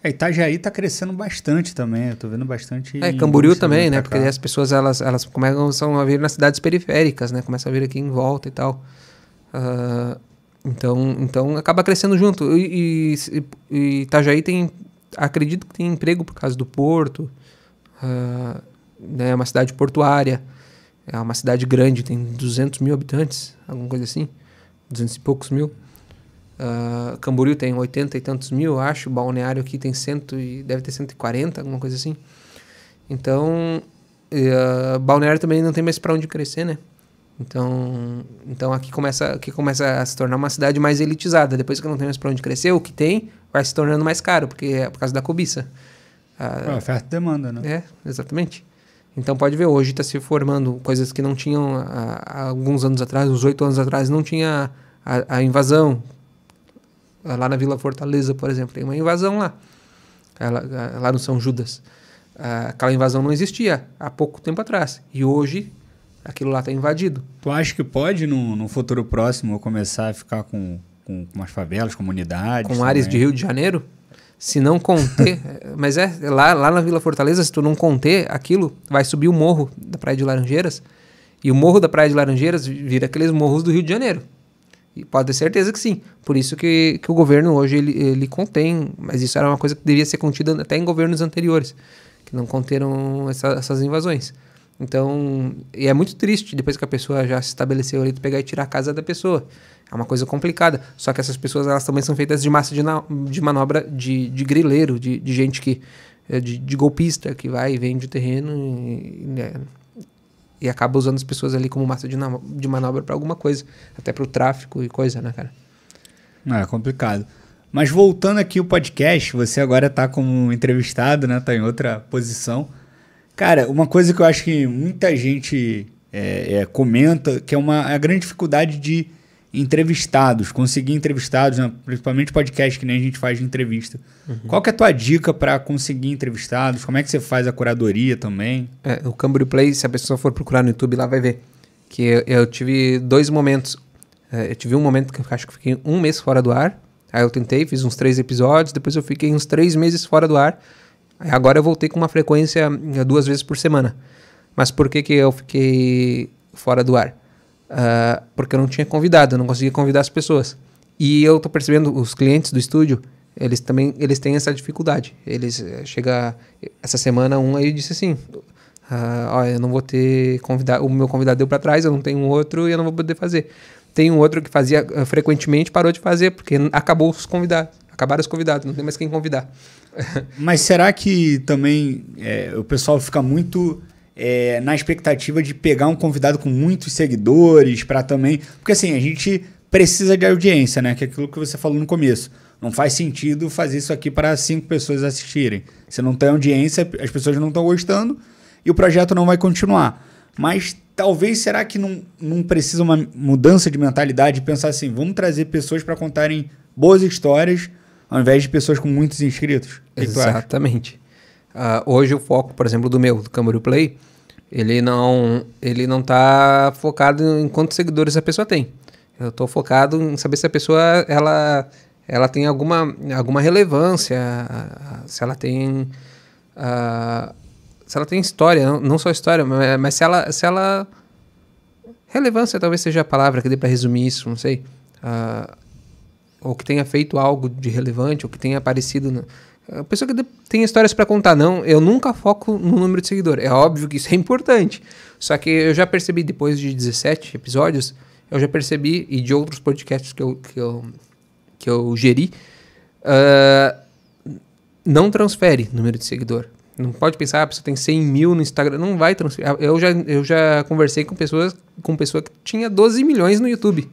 É, Itajaí está crescendo bastante também, eu tô vendo bastante. É, Camboriú também, né? Porque as pessoas elas, elas começam a vir nas cidades periféricas, né? Começam a vir aqui em volta e tal. Uh, então, então acaba crescendo junto. E, e, e, Itajaí tem, acredito que tem emprego por causa do porto, uh, né? É uma cidade portuária, é uma cidade grande, tem 200 mil habitantes, alguma coisa assim, 200 e poucos mil. Uh, Camboriú tem 80 e tantos mil, acho. Balneário aqui tem cento e deve ter 140, alguma coisa assim. Então, uh, Balneário também não tem mais para onde crescer, né? Então, então aqui começa, aqui começa a se tornar uma cidade mais elitizada. Depois que não tem mais para onde crescer, o que tem vai se tornando mais caro, porque é por causa da cobiça. A, ah, é, oferta e demanda, né? É, exatamente. Então pode ver, hoje está se formando coisas que não tinham há, há alguns anos atrás, uns oito anos atrás, não tinha a, a invasão, ah, lá na Vila Fortaleza, por exemplo, tem uma invasão lá, ah, ah, lá no São Judas. Aquela invasão não existia há pouco tempo atrás. E hoje aquilo lá está invadido. Tu acha que pode, no, no futuro próximo, começar a ficar com, com, com as favelas, comunidades? Com também? áreas de Rio de Janeiro? Se não conter. mas é, é, lá, lá na Vila Fortaleza, se tu não conter aquilo, vai subir o morro da Praia de Laranjeiras. E o morro da Praia de Laranjeiras vira aqueles morros do Rio de Janeiro. E pode ter certeza que sim. Por isso que, que o governo hoje ele, ele contém, mas isso era uma coisa que devia ser contida até em governos anteriores, que não conteram essa, essas invasões. Então, e é muito triste depois que a pessoa já se estabeleceu ali, tu pegar e tirar a casa da pessoa. É uma coisa complicada. Só que essas pessoas, elas também são feitas de massa de, na, de manobra de, de grileiro, de, de gente que. Eh, de, de golpista que vai e vende o terreno e, e né, e acaba usando as pessoas ali como massa de, de manobra para alguma coisa, até para o tráfico e coisa, né, cara? é complicado. Mas voltando aqui o podcast, você agora está como entrevistado, né? Tá em outra posição. Cara, uma coisa que eu acho que muita gente é, é, comenta que é uma é a grande dificuldade de entrevistados, conseguir entrevistados, né? principalmente podcast que nem a gente faz de entrevista. Uhum. Qual que é a tua dica para conseguir entrevistados? Como é que você faz a curadoria também? É, o Cambrio Play, se a pessoa for procurar no YouTube, lá vai ver. Que eu, eu tive dois momentos. É, eu tive um momento que eu acho que fiquei um mês fora do ar. Aí eu tentei, fiz uns três episódios, depois eu fiquei uns três meses fora do ar. Aí agora eu voltei com uma frequência eh, duas vezes por semana. Mas por que, que eu fiquei fora do ar? uh, porque eu não tinha convidado, eu não conseguia convidar as pessoas. E eu tô percebendo os clientes do estúdio, eles também eles têm essa dificuldade. Eles eh, chega essa semana um aí disse assim: ah, eu não vou ter convidado, o meu convidado deu para trás, eu não tenho outro e eu não vou poder fazer. Tem um outro que fazia ah, frequentemente, parou de fazer porque acabou os convidados, acabaram os convidados, não tem mais quem convidar. Mas será que também é, o pessoal fica muito é, na expectativa de pegar um convidado com muitos seguidores para também. Porque assim, a gente precisa de audiência, né? Que é aquilo que você falou no começo. Não faz sentido fazer isso aqui para cinco pessoas assistirem. Se não tem audiência, as pessoas não estão gostando e o projeto não vai continuar. Mas talvez será que não, não precisa uma mudança de mentalidade pensar assim, vamos trazer pessoas para contarem boas histórias ao invés de pessoas com muitos inscritos? Exatamente. Uh, hoje o foco, por exemplo, do meu, do Camboriú Play, ele não ele não tá focado em quantos seguidores a pessoa tem. Eu estou focado em saber se a pessoa ela ela tem alguma alguma relevância, se ela tem uh, se ela tem história, não, não só história, mas, mas se ela se ela relevância talvez seja a palavra que dê para resumir isso, não sei. Uh, ou que tenha feito algo de relevante, ou que tenha aparecido no, a pessoa que tem histórias para contar, não, eu nunca foco no número de seguidor. É óbvio que isso é importante. Só que eu já percebi depois de 17 episódios, eu já percebi, e de outros podcasts que eu, que eu, que eu geri, uh, não transfere número de seguidor. Não pode pensar, ah, a pessoa tem 100 mil no Instagram, não vai transferir. Ah, eu já, eu já conversei com pessoas com pessoa que tinha 12 milhões no YouTube.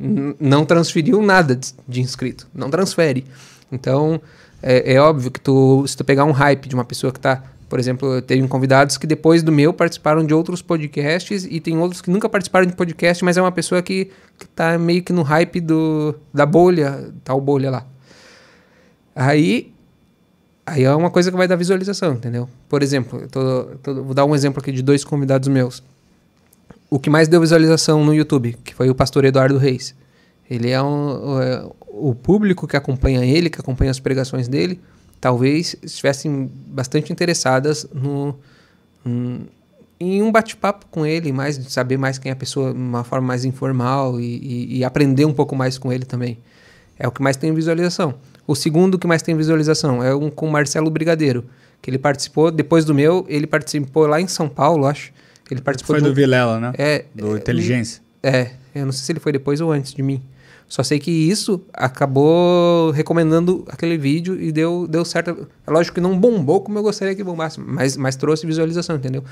N não transferiu nada de, de inscrito. Não transfere. Então, é, é, óbvio que tu, se tu pegar um hype de uma pessoa que tá, por exemplo, teve convidados que depois do meu participaram de outros podcasts e tem outros que nunca participaram de podcast, mas é uma pessoa que, que tá meio que no hype do, da bolha, tal bolha lá. Aí, aí é uma coisa que vai dar visualização, entendeu? Por exemplo, eu tô, tô, vou dar um exemplo aqui de dois convidados meus. O que mais deu visualização no YouTube, que foi o pastor Eduardo Reis. Ele é um, é, o público que acompanha ele, que acompanha as pregações dele, talvez estivessem bastante interessadas no, hum, em um bate-papo com ele, mais saber mais quem é a pessoa, de uma forma mais informal e, e, e, aprender um pouco mais com ele também. É o que mais tem visualização. O segundo que mais tem visualização é um com Marcelo Brigadeiro, que ele participou depois do meu, ele participou lá em São Paulo, acho. Ele participou Foi do, do Vilela, né? É, do é, Inteligência. É, eu não sei se ele foi depois ou antes de mim. Só sei que isso acabou recomendando aquele vídeo e deu, deu certo. É lógico que não bombou como eu gostaria que bombasse, mas, mas trouxe visualização, entendeu?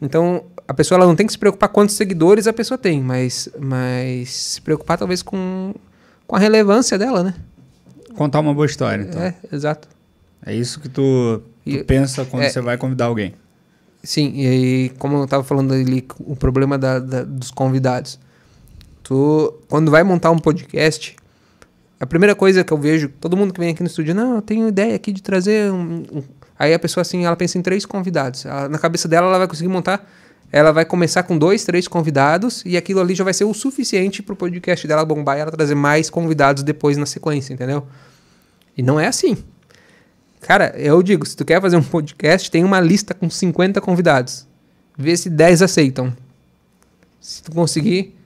Então, a pessoa ela não tem que se preocupar quantos seguidores a pessoa tem, mas, mas se preocupar talvez com, com a relevância dela, né? Contar uma boa história, então. É, exato. É isso que tu, tu e, pensa quando é, você vai convidar alguém. Sim, e aí, como eu estava falando ali, o problema da, da, dos convidados. Tu, quando vai montar um podcast, a primeira coisa que eu vejo, todo mundo que vem aqui no estúdio, não, eu tenho ideia aqui de trazer um, um... Aí a pessoa assim, ela pensa em três convidados. Ela, na cabeça dela, ela vai conseguir montar. Ela vai começar com dois, três convidados e aquilo ali já vai ser o suficiente para o podcast dela bombar e ela trazer mais convidados depois na sequência, entendeu? E não é assim. Cara, eu digo, se tu quer fazer um podcast, tem uma lista com 50 convidados. Vê se 10 aceitam. Se tu conseguir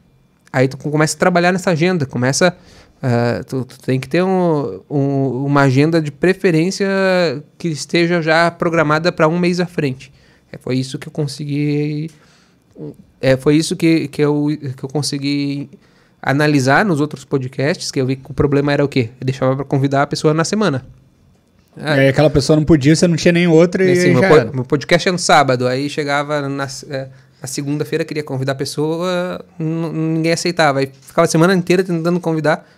Aí tu começa a trabalhar nessa agenda, começa. Uh, tu, tu, tem que ter um, um, uma agenda de preferência que esteja já programada para um mês à frente. É, foi isso que eu consegui. É, foi isso que, que, eu, que eu consegui analisar nos outros podcasts, que eu vi que o problema era o quê? Eu deixava para convidar a pessoa na semana. Aí, aí aquela pessoa não podia, você não tinha nem outra. Assim, e já. po meu podcast era é no sábado, aí chegava na, é, na segunda-feira queria convidar a pessoa, ninguém aceitava. Aí ficava a semana inteira tentando convidar,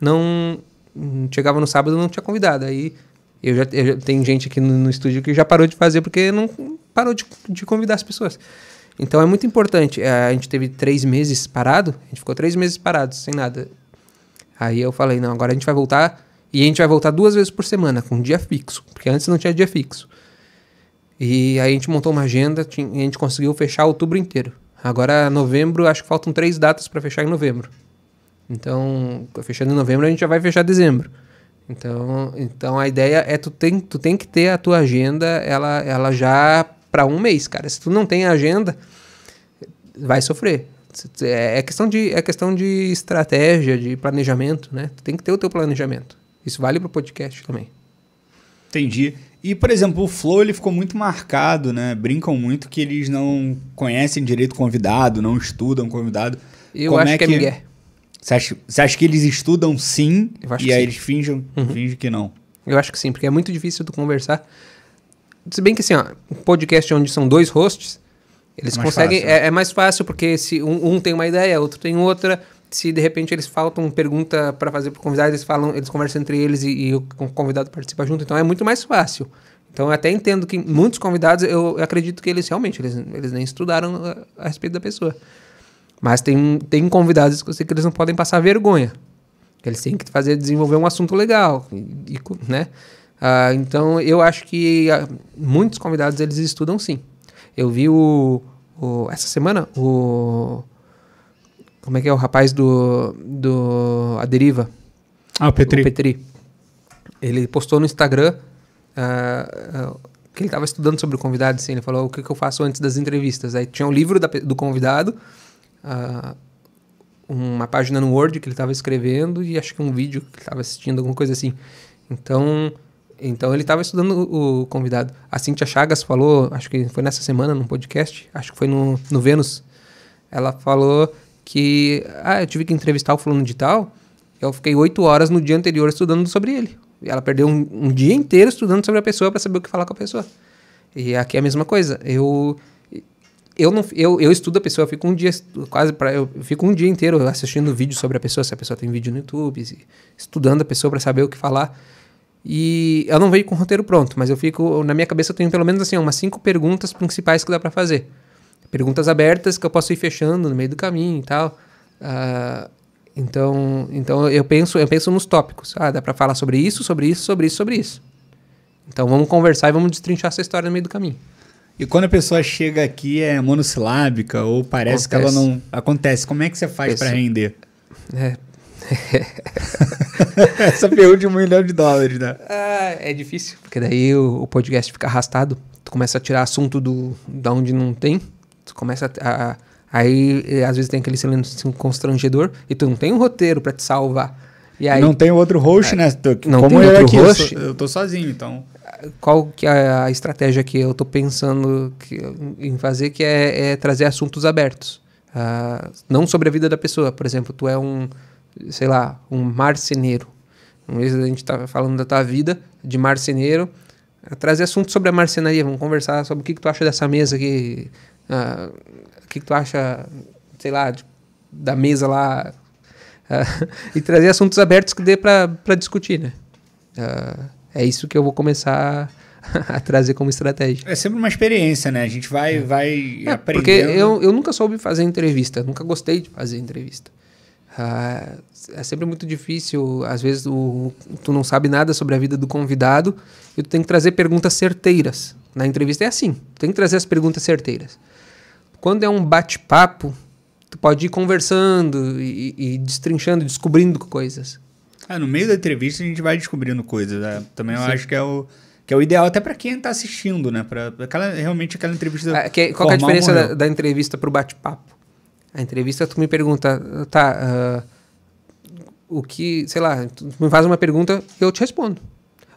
não hum, chegava no sábado não tinha convidado. Aí eu já, eu já tem gente aqui no, no, estúdio que já parou de fazer porque não parou de, de convidar as pessoas. Então é muito importante. É, a gente teve três meses parado, a gente ficou três meses parado sem nada. Aí eu falei não, agora a gente vai voltar e a gente vai voltar duas vezes por semana com um dia fixo, porque antes não tinha dia fixo. E aí a gente montou uma agenda, a gente conseguiu fechar outubro inteiro. Agora, novembro, acho que faltam três datas para fechar em novembro. Então, fechando em novembro, a gente já vai fechar dezembro. Então, então a ideia é tu tem, tu tem que ter a tua agenda, ela, ela já para um mês, cara. Se tu não tem agenda, vai sofrer. É, é questão de, é questão de estratégia, de planejamento, né? Tu tem que ter o teu planejamento. Isso vale para o podcast também. Entendi. E, por exemplo, o Flow ele ficou muito marcado, né? Brincam muito que eles não conhecem direito convidado, não estudam convidado. Eu Como acho é que é Miguel. Você acha, você acha que eles estudam sim e aí sim. eles fingem, uhum. fingem que não? Eu acho que sim, porque é muito difícil tu conversar. Se bem que assim, ó, um podcast onde são dois hosts, eles é conseguem. Né? É, é, mais fácil, porque se um, um, tem uma ideia, outro tem outra, se de repente eles faltam pergunta para fazer para o convidado, eles falam, eles conversam entre eles e, e, o convidado participa junto, então é muito mais fácil. Então eu até entendo que muitos convidados, eu, eu acredito que eles realmente, eles, eles nem estudaram a, uh, a, respeito da pessoa. Mas tem, tem convidados que eu sei que eles não podem passar vergonha. Eles têm que fazer desenvolver um assunto legal, e, né? Ah, então eu acho que ah, muitos convidados eles estudam sim. Eu vi o, o essa semana o como é que é o rapaz do. do A Deriva? Ah, o Petri. O Petri. Ele postou no Instagram uh, uh, que ele estava estudando sobre o convidado, assim. Ele falou: o que, que, eu faço antes das entrevistas? Aí tinha um livro da, do convidado, uh, uma página no Word que ele estava escrevendo e acho que um vídeo que ele estava assistindo, alguma coisa assim. Então. Então ele estava estudando o convidado. A Cintia Chagas falou, acho que foi nessa semana num podcast, acho que foi no, no Vênus. Ela falou que, ah, eu tive que entrevistar o fulano de tal, eu fiquei oito horas no dia anterior estudando sobre ele. E ela perdeu um, um dia inteiro estudando sobre a pessoa para saber o que falar com a pessoa. E aqui é a mesma coisa. Eu eu não eu, eu estudo a pessoa, eu fico um dia quase para eu fico um dia inteiro assistindo vídeo sobre a pessoa, se a pessoa tem vídeo no YouTube, se, estudando a pessoa para saber o que falar. E eu não vejo com roteiro pronto, mas eu fico na minha cabeça eu tenho pelo menos assim umas cinco perguntas principais que dá para fazer perguntas abertas que eu posso ir fechando no meio do caminho e tal. Uh, então, então eu penso, eu penso nos tópicos. Ah, dá para falar sobre isso, sobre isso, sobre isso, sobre isso. Então vamos conversar e vamos destrinchar essa história no meio do caminho. E quando a pessoa chega aqui é monossilábica ou parece acontece. que ela não acontece, como é que você faz para render? É. essa pergunta de um milhão de dólares, né? Ah, é difícil, porque daí o, o podcast fica arrastado. Tu começa a tirar assunto do da onde não tem. Tu começa a. aí, eh, às vezes, tem aquele silêncio assim constrangedor e tu não tem um roteiro para te salvar. E aí, não tem outro host, é, né? Não Como tem eu outro aqui, host. Eu, sou, eu tô sozinho, então. Qual que é a estratégia que eu tô pensando que, em fazer, que é, é trazer assuntos abertos. Uh, não sobre a vida da pessoa. Por exemplo, tu é um, sei lá, um marceneiro. Um mês a gente tava tá falando da tua vida de marceneiro. Trazer assuntos sobre a marcenaria, vamos conversar sobre o que, que tu acha dessa mesa aqui. Ah, o uh, que, que tu acha, sei lá, de, da mesa lá? Uh, e trazer assuntos abertos que dê para discutir, né? Uh, é isso que eu vou começar a trazer como estratégia. É sempre uma experiência, né? A gente vai, é. vai é, aprendendo. Porque eu, eu nunca soube fazer entrevista, nunca gostei de fazer entrevista. Uh, é sempre muito difícil, às vezes o, tu não sabe nada sobre a vida do convidado e tu tem que trazer perguntas certeiras. Na entrevista é assim, tu tem que trazer as perguntas certeiras. Quando é um bate-papo, tu pode ir conversando e, e destrinchando, descobrindo coisas. Ah, no meio da entrevista a gente vai descobrindo coisas. Né? Também eu Sim. acho que é o que é o ideal até para quem está assistindo, né? Para aquela realmente aquela entrevista. Ah, que, qual é a diferença da, da, entrevista para o bate-papo? A entrevista tu me pergunta, tá? Uh, o que, sei lá, tu me faz uma pergunta, e eu te respondo.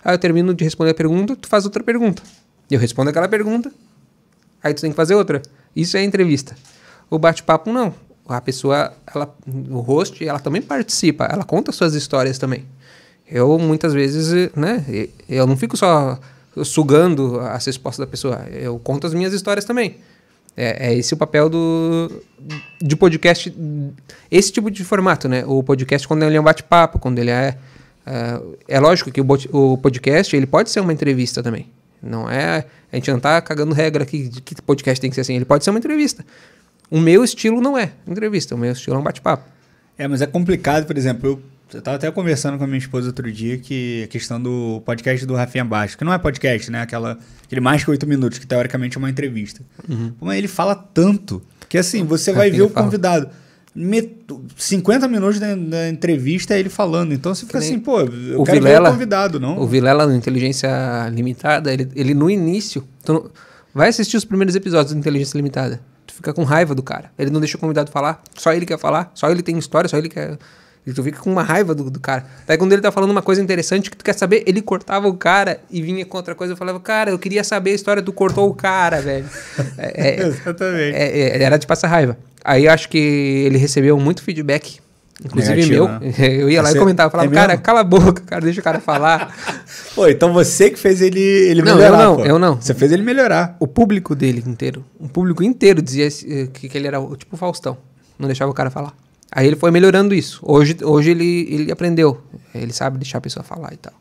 Aí eu termino de responder a pergunta, tu faz outra pergunta. Eu respondo aquela pergunta, aí tu tem que fazer outra. Isso é entrevista. O bate-papo não. A pessoa, ela, o host, ela também participa, ela conta suas histórias também. Eu muitas vezes, né, eu não fico só sugando as respostas da pessoa, eu conto as minhas histórias também. É, é esse o papel do de podcast, esse tipo de formato, né? O podcast quando ele é um bate-papo, quando ele é é, é lógico que o, o podcast ele pode ser uma entrevista também. Não é. A gente não tá cagando regra aqui de que podcast tem que ser assim. Ele pode ser uma entrevista. O meu estilo não é entrevista, o meu estilo é um bate-papo. É, mas é complicado, por exemplo, eu eu tava até conversando com a minha esposa outro dia que a questão do podcast do Rafinha Baixo, que não é podcast, né? Aquela, aquele mais que oito minutos, que teoricamente é uma entrevista. Uhum. Mas ele fala tanto que assim, você Rafinha é, vai ver o fala. convidado. 50 minutos da, da entrevista é ele falando. Então você fica assim, pô, eu o quero Vilela, ver o convidado, não? O Vilela, no Inteligência Limitada, ele, ele no início. Não, vai assistir os primeiros episódios do Inteligência Limitada. Tu fica com raiva do cara. Ele não deixa o convidado falar, só ele quer falar, só ele tem história, só ele quer. E tu fica com uma raiva do, do cara. Daí quando ele tá falando uma coisa interessante que tu quer saber, ele cortava o cara e vinha com outra coisa. Eu falava, cara, eu queria saber a história, tu cortou o cara, velho. É, é, Exatamente. É, é, era de passar raiva. Aí acho que ele recebeu muito feedback Inclusive Negativo, meu. Né? Eu ia lá e comentava, falava, é cara, cala a boca, cara, deixa o cara falar. Pô, então você que fez ele, ele não, melhorar. Eu não, pô. eu não. Você fez ele melhorar. O público dele inteiro. O público inteiro dizia eh, que, que ele era tipo Faustão. Não deixava o cara falar. Aí ele foi melhorando isso. Hoje, hoje ele, ele aprendeu. Ele sabe deixar a pessoa falar e tal.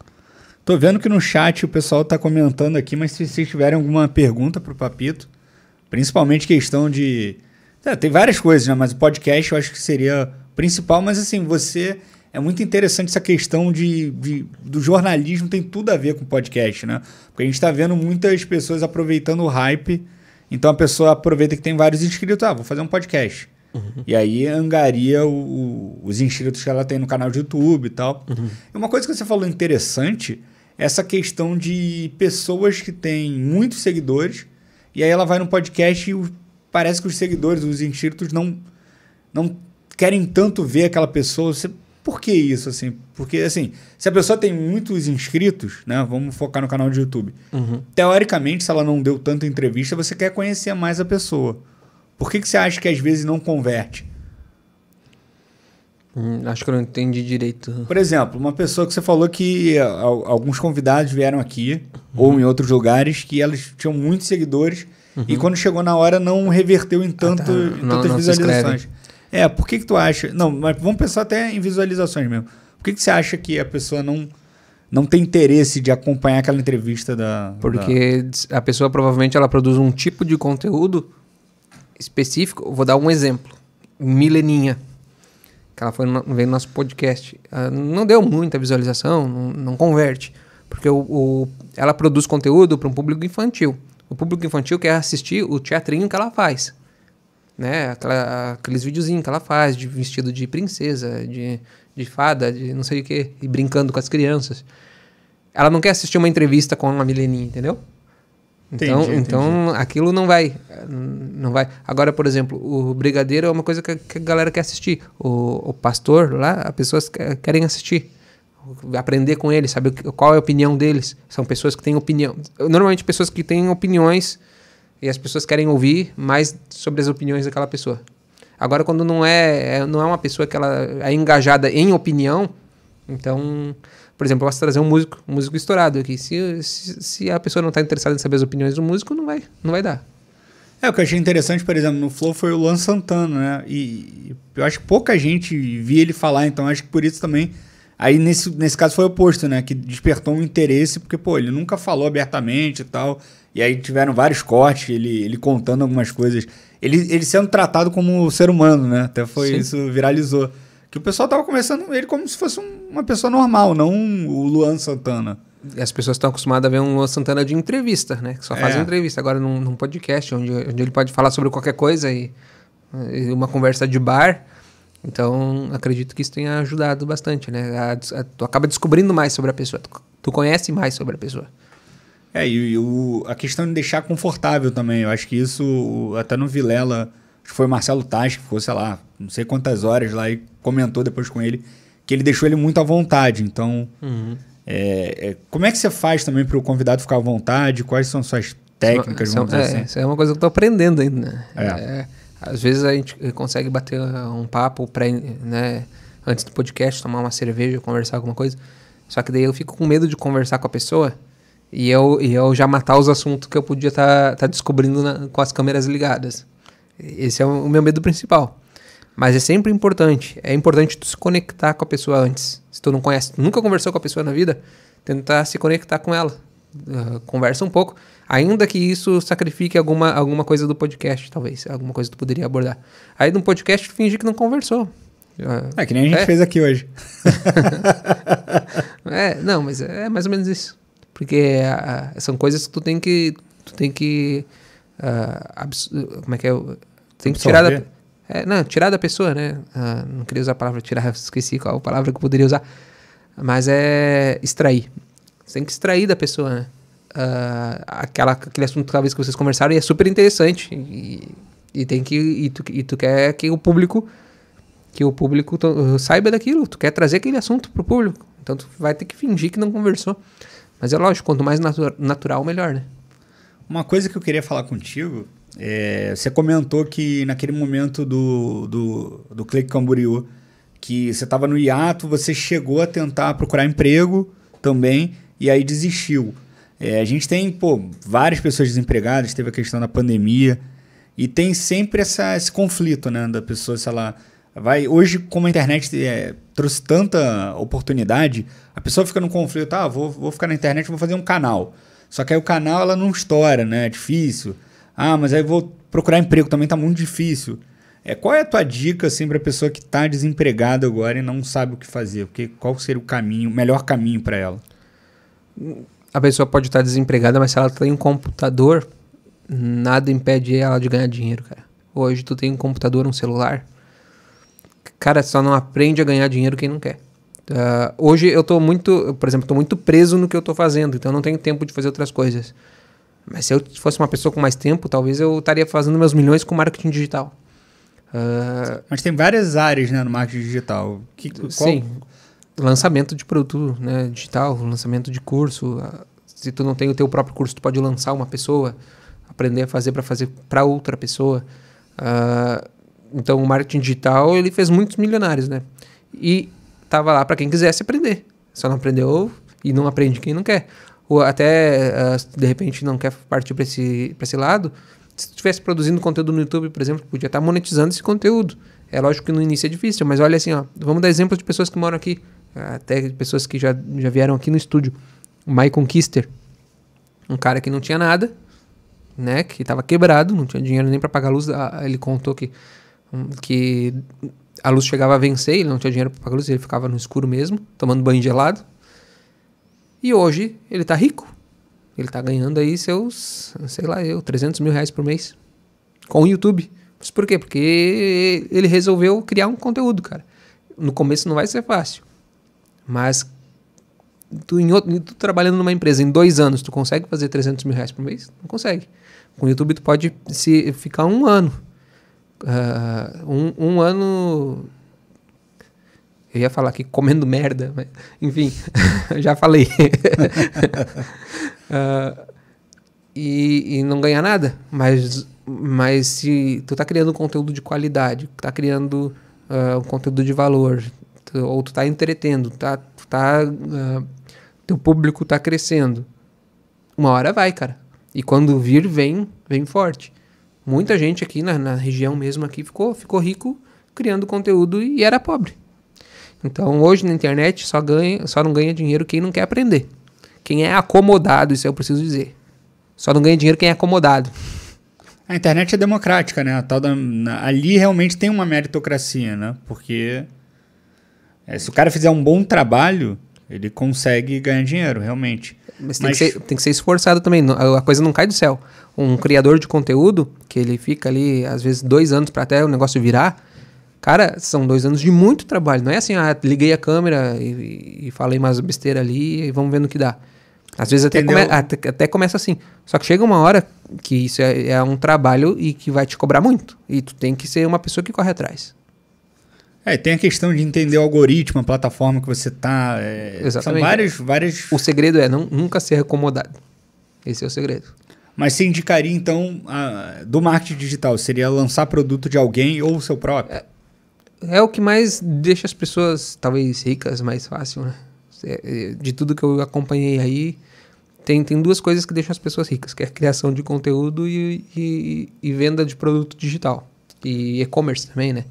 Tô vendo que no chat o pessoal tá comentando aqui, mas se vocês tiverem alguma pergunta pro Papito, principalmente questão de é, tem várias coisas, né? Mas o podcast eu acho que seria principal. Mas assim, você. É muito interessante essa questão de, de do jornalismo, tem tudo a ver com podcast, né? Porque a gente está vendo muitas pessoas aproveitando o hype. Então a pessoa aproveita que tem vários inscritos. Ah, vou fazer um podcast. Uhum. E aí angaria o, o, os inscritos que ela tem no canal de YouTube e tal. Uhum. E uma coisa que você falou interessante é essa questão de pessoas que têm muitos seguidores, e aí ela vai no podcast e o parece que os seguidores, os inscritos não não querem tanto ver aquela pessoa. Você, por que isso assim? Porque assim, se a pessoa tem muitos inscritos, né? Vamos focar no canal de YouTube. Uhum. Teoricamente, se ela não deu tanta entrevista, você quer conhecer mais a pessoa. Por que, que você acha que às vezes não converte? Hum, acho que eu não entendi direito. Por exemplo, uma pessoa que você falou que alguns convidados vieram aqui uhum. ou em outros lugares que elas tinham muitos seguidores Uhum. E quando chegou na hora, não reverteu em, tanto, ah, tá. em tantas não, não visualizações. É, por que, que tu acha. Não, mas vamos pensar até em visualizações mesmo. Por que, que você acha que a pessoa não não tem interesse de acompanhar aquela entrevista da. Porque da... a pessoa provavelmente ela produz um tipo de conteúdo específico. Vou dar um exemplo. Mileninha. Que ela foi, no, veio no nosso podcast. Ela ah, não deu muita visualização, não, não converte. Porque o, o ela produz conteúdo para um público infantil o público infantil quer assistir o teatrinho que ela faz. Né? Aquela, aqueles videozinhos que ela faz, de vestido de princesa, de, de fada, de não sei o que, e brincando com as crianças. Ela não quer assistir uma entrevista com uma mileninha, entendeu? Então, entendi, então entendi. aquilo não vai, não vai. Agora, por exemplo, o brigadeiro é uma coisa que, a galera quer assistir. O, o pastor lá, as pessoas querem assistir aprender com eles, saber qual é a opinião deles. São pessoas que têm opinião. Normalmente, pessoas que têm opiniões e as pessoas querem ouvir mais sobre as opiniões daquela pessoa. Agora, quando não é, é não é uma pessoa que ela é engajada em opinião, então, por exemplo, eu posso trazer um músico, um músico estourado aqui. Se, se, se a pessoa não está interessada em saber as opiniões do músico, não vai, não vai dar. É, o que eu achei interessante, por exemplo, no Flow foi o Luan Santana, né? E eu acho que pouca gente via ele falar, então acho que por isso também Aí nesse, nesse caso foi o oposto, né? Que despertou um interesse, porque, pô, ele nunca falou abertamente e tal. E aí tiveram vários cortes, ele, ele contando algumas coisas. Ele, ele sendo tratado como ser humano, né? Até foi Sim. isso, viralizou. Que o pessoal tava conversando ele como se fosse um, uma pessoa normal, não um, o Luan Santana. As pessoas estão acostumadas a ver um Luan Santana de entrevista, né? Que só fazem é. entrevista. Agora num, num podcast, onde, onde ele pode falar sobre qualquer coisa e, e uma conversa de bar então, acredito que isso tenha ajudado bastante, né? A, a, tu acaba descobrindo mais sobre a pessoa, tu, tu conhece mais sobre a pessoa. É, e, e o, a questão de deixar confortável também. Eu acho que isso, até no Vilela, acho que foi o Marcelo Taz que ficou, sei lá, não sei quantas horas lá e comentou depois com ele, que ele deixou ele muito à vontade. Então, uhum. é, é, como é que você faz também para o convidado ficar à vontade? Quais são suas é técnicas, são, é, assim? É, isso é uma coisa que eu tô aprendendo ainda. Né? é, é às vezes a gente eh, consegue bater eh, um papo pré, né, antes do podcast, tomar uma cerveja, conversar alguma coisa. Só que daí eu fico com medo de conversar com a pessoa e eu, e eu já matar os assuntos que eu podia estar tá, tá descobrindo na, com as câmeras ligadas. Esse é o meu medo principal. Mas é sempre importante. É importante tu se conectar com a pessoa antes. Se tu não conhece, nunca conversou com a pessoa na vida, tentar se conectar com ela. Ah, conversa um pouco, ainda que isso sacrifique alguma, alguma coisa do podcast, talvez, alguma coisa que tu poderia abordar. Aí no podcast tu finge que não conversou. Uh, é que nem a gente é. fez aqui hoje. é, não, mas é mais ou menos isso. Porque uh, são coisas que tu tem que. Tu tem que. como é que é? Tem que tirar da, é, não, tirar da pessoa, né? não queria usar a palavra tirar, esqueci qual palavra que eu poderia usar. Mas é extrair. Você tem que extrair da pessoa, né? Uh, aquela, aquele assunto talvez que vocês conversaram e é super interessante. E, e tem que. E tu, e tu quer que o público. Que o público saiba daquilo. Tu quer trazer aquele assunto pro público. Então tu vai ter que fingir que não conversou. Mas é lógico, quanto mais natu natural, melhor, né? Uma coisa que eu queria falar contigo. É, você comentou que naquele momento do, do, do Clique Camboriú, que você estava no hiato, você chegou a tentar procurar emprego também e aí desistiu. É, a gente tem, pô, várias pessoas desempregadas, teve a questão da pandemia, e tem sempre essa, esse conflito, né, da pessoa, sei lá, vai... Hoje, como a internet é, trouxe tanta oportunidade, a pessoa fica no conflito, ah, vou, vou ficar na internet, vou fazer um canal. Só que aí o canal, ela não estoura, né, é difícil. Ah, mas aí vou procurar emprego, também tá muito difícil. É, qual é a tua dica assim, para a pessoa que está desempregada agora e não sabe o que fazer? Porque qual seria o caminho, o melhor caminho para ela? a pessoa pode estar desempregada, mas se ela tem um computador, nada impede ela de ganhar dinheiro, cara. Hoje tu tem um computador, um celular. Cara, só não aprende a ganhar dinheiro quem não quer. Uh, hoje eu tô muito, por exemplo, tô muito preso no que eu tô fazendo, então eu não tenho tempo de fazer outras coisas. Mas se eu fosse uma pessoa com mais tempo, talvez eu estaria fazendo meus milhões com marketing digital. Uh... Mas tem várias áreas né, no marketing digital. Que, qual, sim lançamento de produto né, digital, lançamento de curso. Ah, se tu não tem o teu próprio curso, tu pode lançar uma pessoa, aprender a fazer para fazer para outra pessoa. Uh, então, o marketing digital ele fez muitos milionários, né? E tava lá para quem quisesse aprender. Só não aprendeu e não aprende quem não quer. Ou até uh, de repente não quer partir para esse para esse lado. Se tu estivesse produzindo conteúdo no YouTube, por exemplo, podia estar tá monetizando esse conteúdo. É lógico que no início é difícil, mas olha assim, ó, vamos dar exemplos de pessoas que moram aqui até pessoas que já, já vieram aqui no estúdio. O Michael Kister, um cara que não tinha nada, né? Que estava quebrado, não tinha dinheiro nem para pagar a luz. Ah, ele contou que, hum, que a luz chegava a vencer, ele não tinha dinheiro para pagar a luz, ele ficava no escuro mesmo, tomando banho gelado. E hoje ele está rico. Ele está ganhando aí seus, sei lá, eu, 300 mil reais por mês com o YouTube. por quê? Porque ele resolveu criar um conteúdo, cara. No começo não vai ser fácil. Mas tu, em outro, tu trabalhando numa empresa em dois anos, tu consegue fazer 300 mil reais por mês? Não consegue. Com o YouTube tu pode se, ficar um ano. Uh, um, um ano eu ia falar aqui comendo merda, mas, enfim, já falei. uh, e, e, não ganhar nada, mas, mas se tu tá criando conteúdo de qualidade, tá criando uh, um conteúdo de valor, ou tu tá entretendo, tá, tá, uh, teu público tá crescendo. Uma hora vai, cara. E quando vir, vem, vem forte. Muita gente aqui na, na região mesmo aqui ficou, ficou rico criando conteúdo e era pobre. Então hoje na internet só, ganha, só não ganha dinheiro quem não quer aprender. Quem é acomodado, isso é eu preciso dizer. Só não ganha dinheiro quem é acomodado. A internet é democrática, né? Da, ali realmente tem uma meritocracia, né? Porque é, se o cara fizer um bom trabalho, ele consegue ganhar dinheiro, realmente. Mas, tem, Mas... Que ser, tem, que ser, esforçado também. A coisa não cai do céu. Um criador de conteúdo, que ele fica ali, às vezes, dois anos para até o negócio virar. Cara, são dois anos de muito trabalho. Não é assim, ah, liguei a câmera e, e falei mais besteira ali e vamos vendo o que dá. Às vezes até, come, até, até, começa assim. Só que chega uma hora que isso é, é um trabalho e que vai te cobrar muito. E tu tem que ser uma pessoa que corre atrás. É, tem a questão de entender o algoritmo, a plataforma que você está. É, Exatamente. São várias, várias. O segredo é não, nunca ser acomodado. Esse é o segredo. Mas se indicaria, então, a, do marketing digital? Seria lançar produto de alguém ou o seu próprio? É, é, o que mais deixa as pessoas, talvez, ricas mais fácil, né? É, é, de tudo que eu acompanhei aí, tem, tem duas coisas que deixam as pessoas ricas, que é criação de conteúdo e, e, e venda de produto digital. E e-commerce também, né?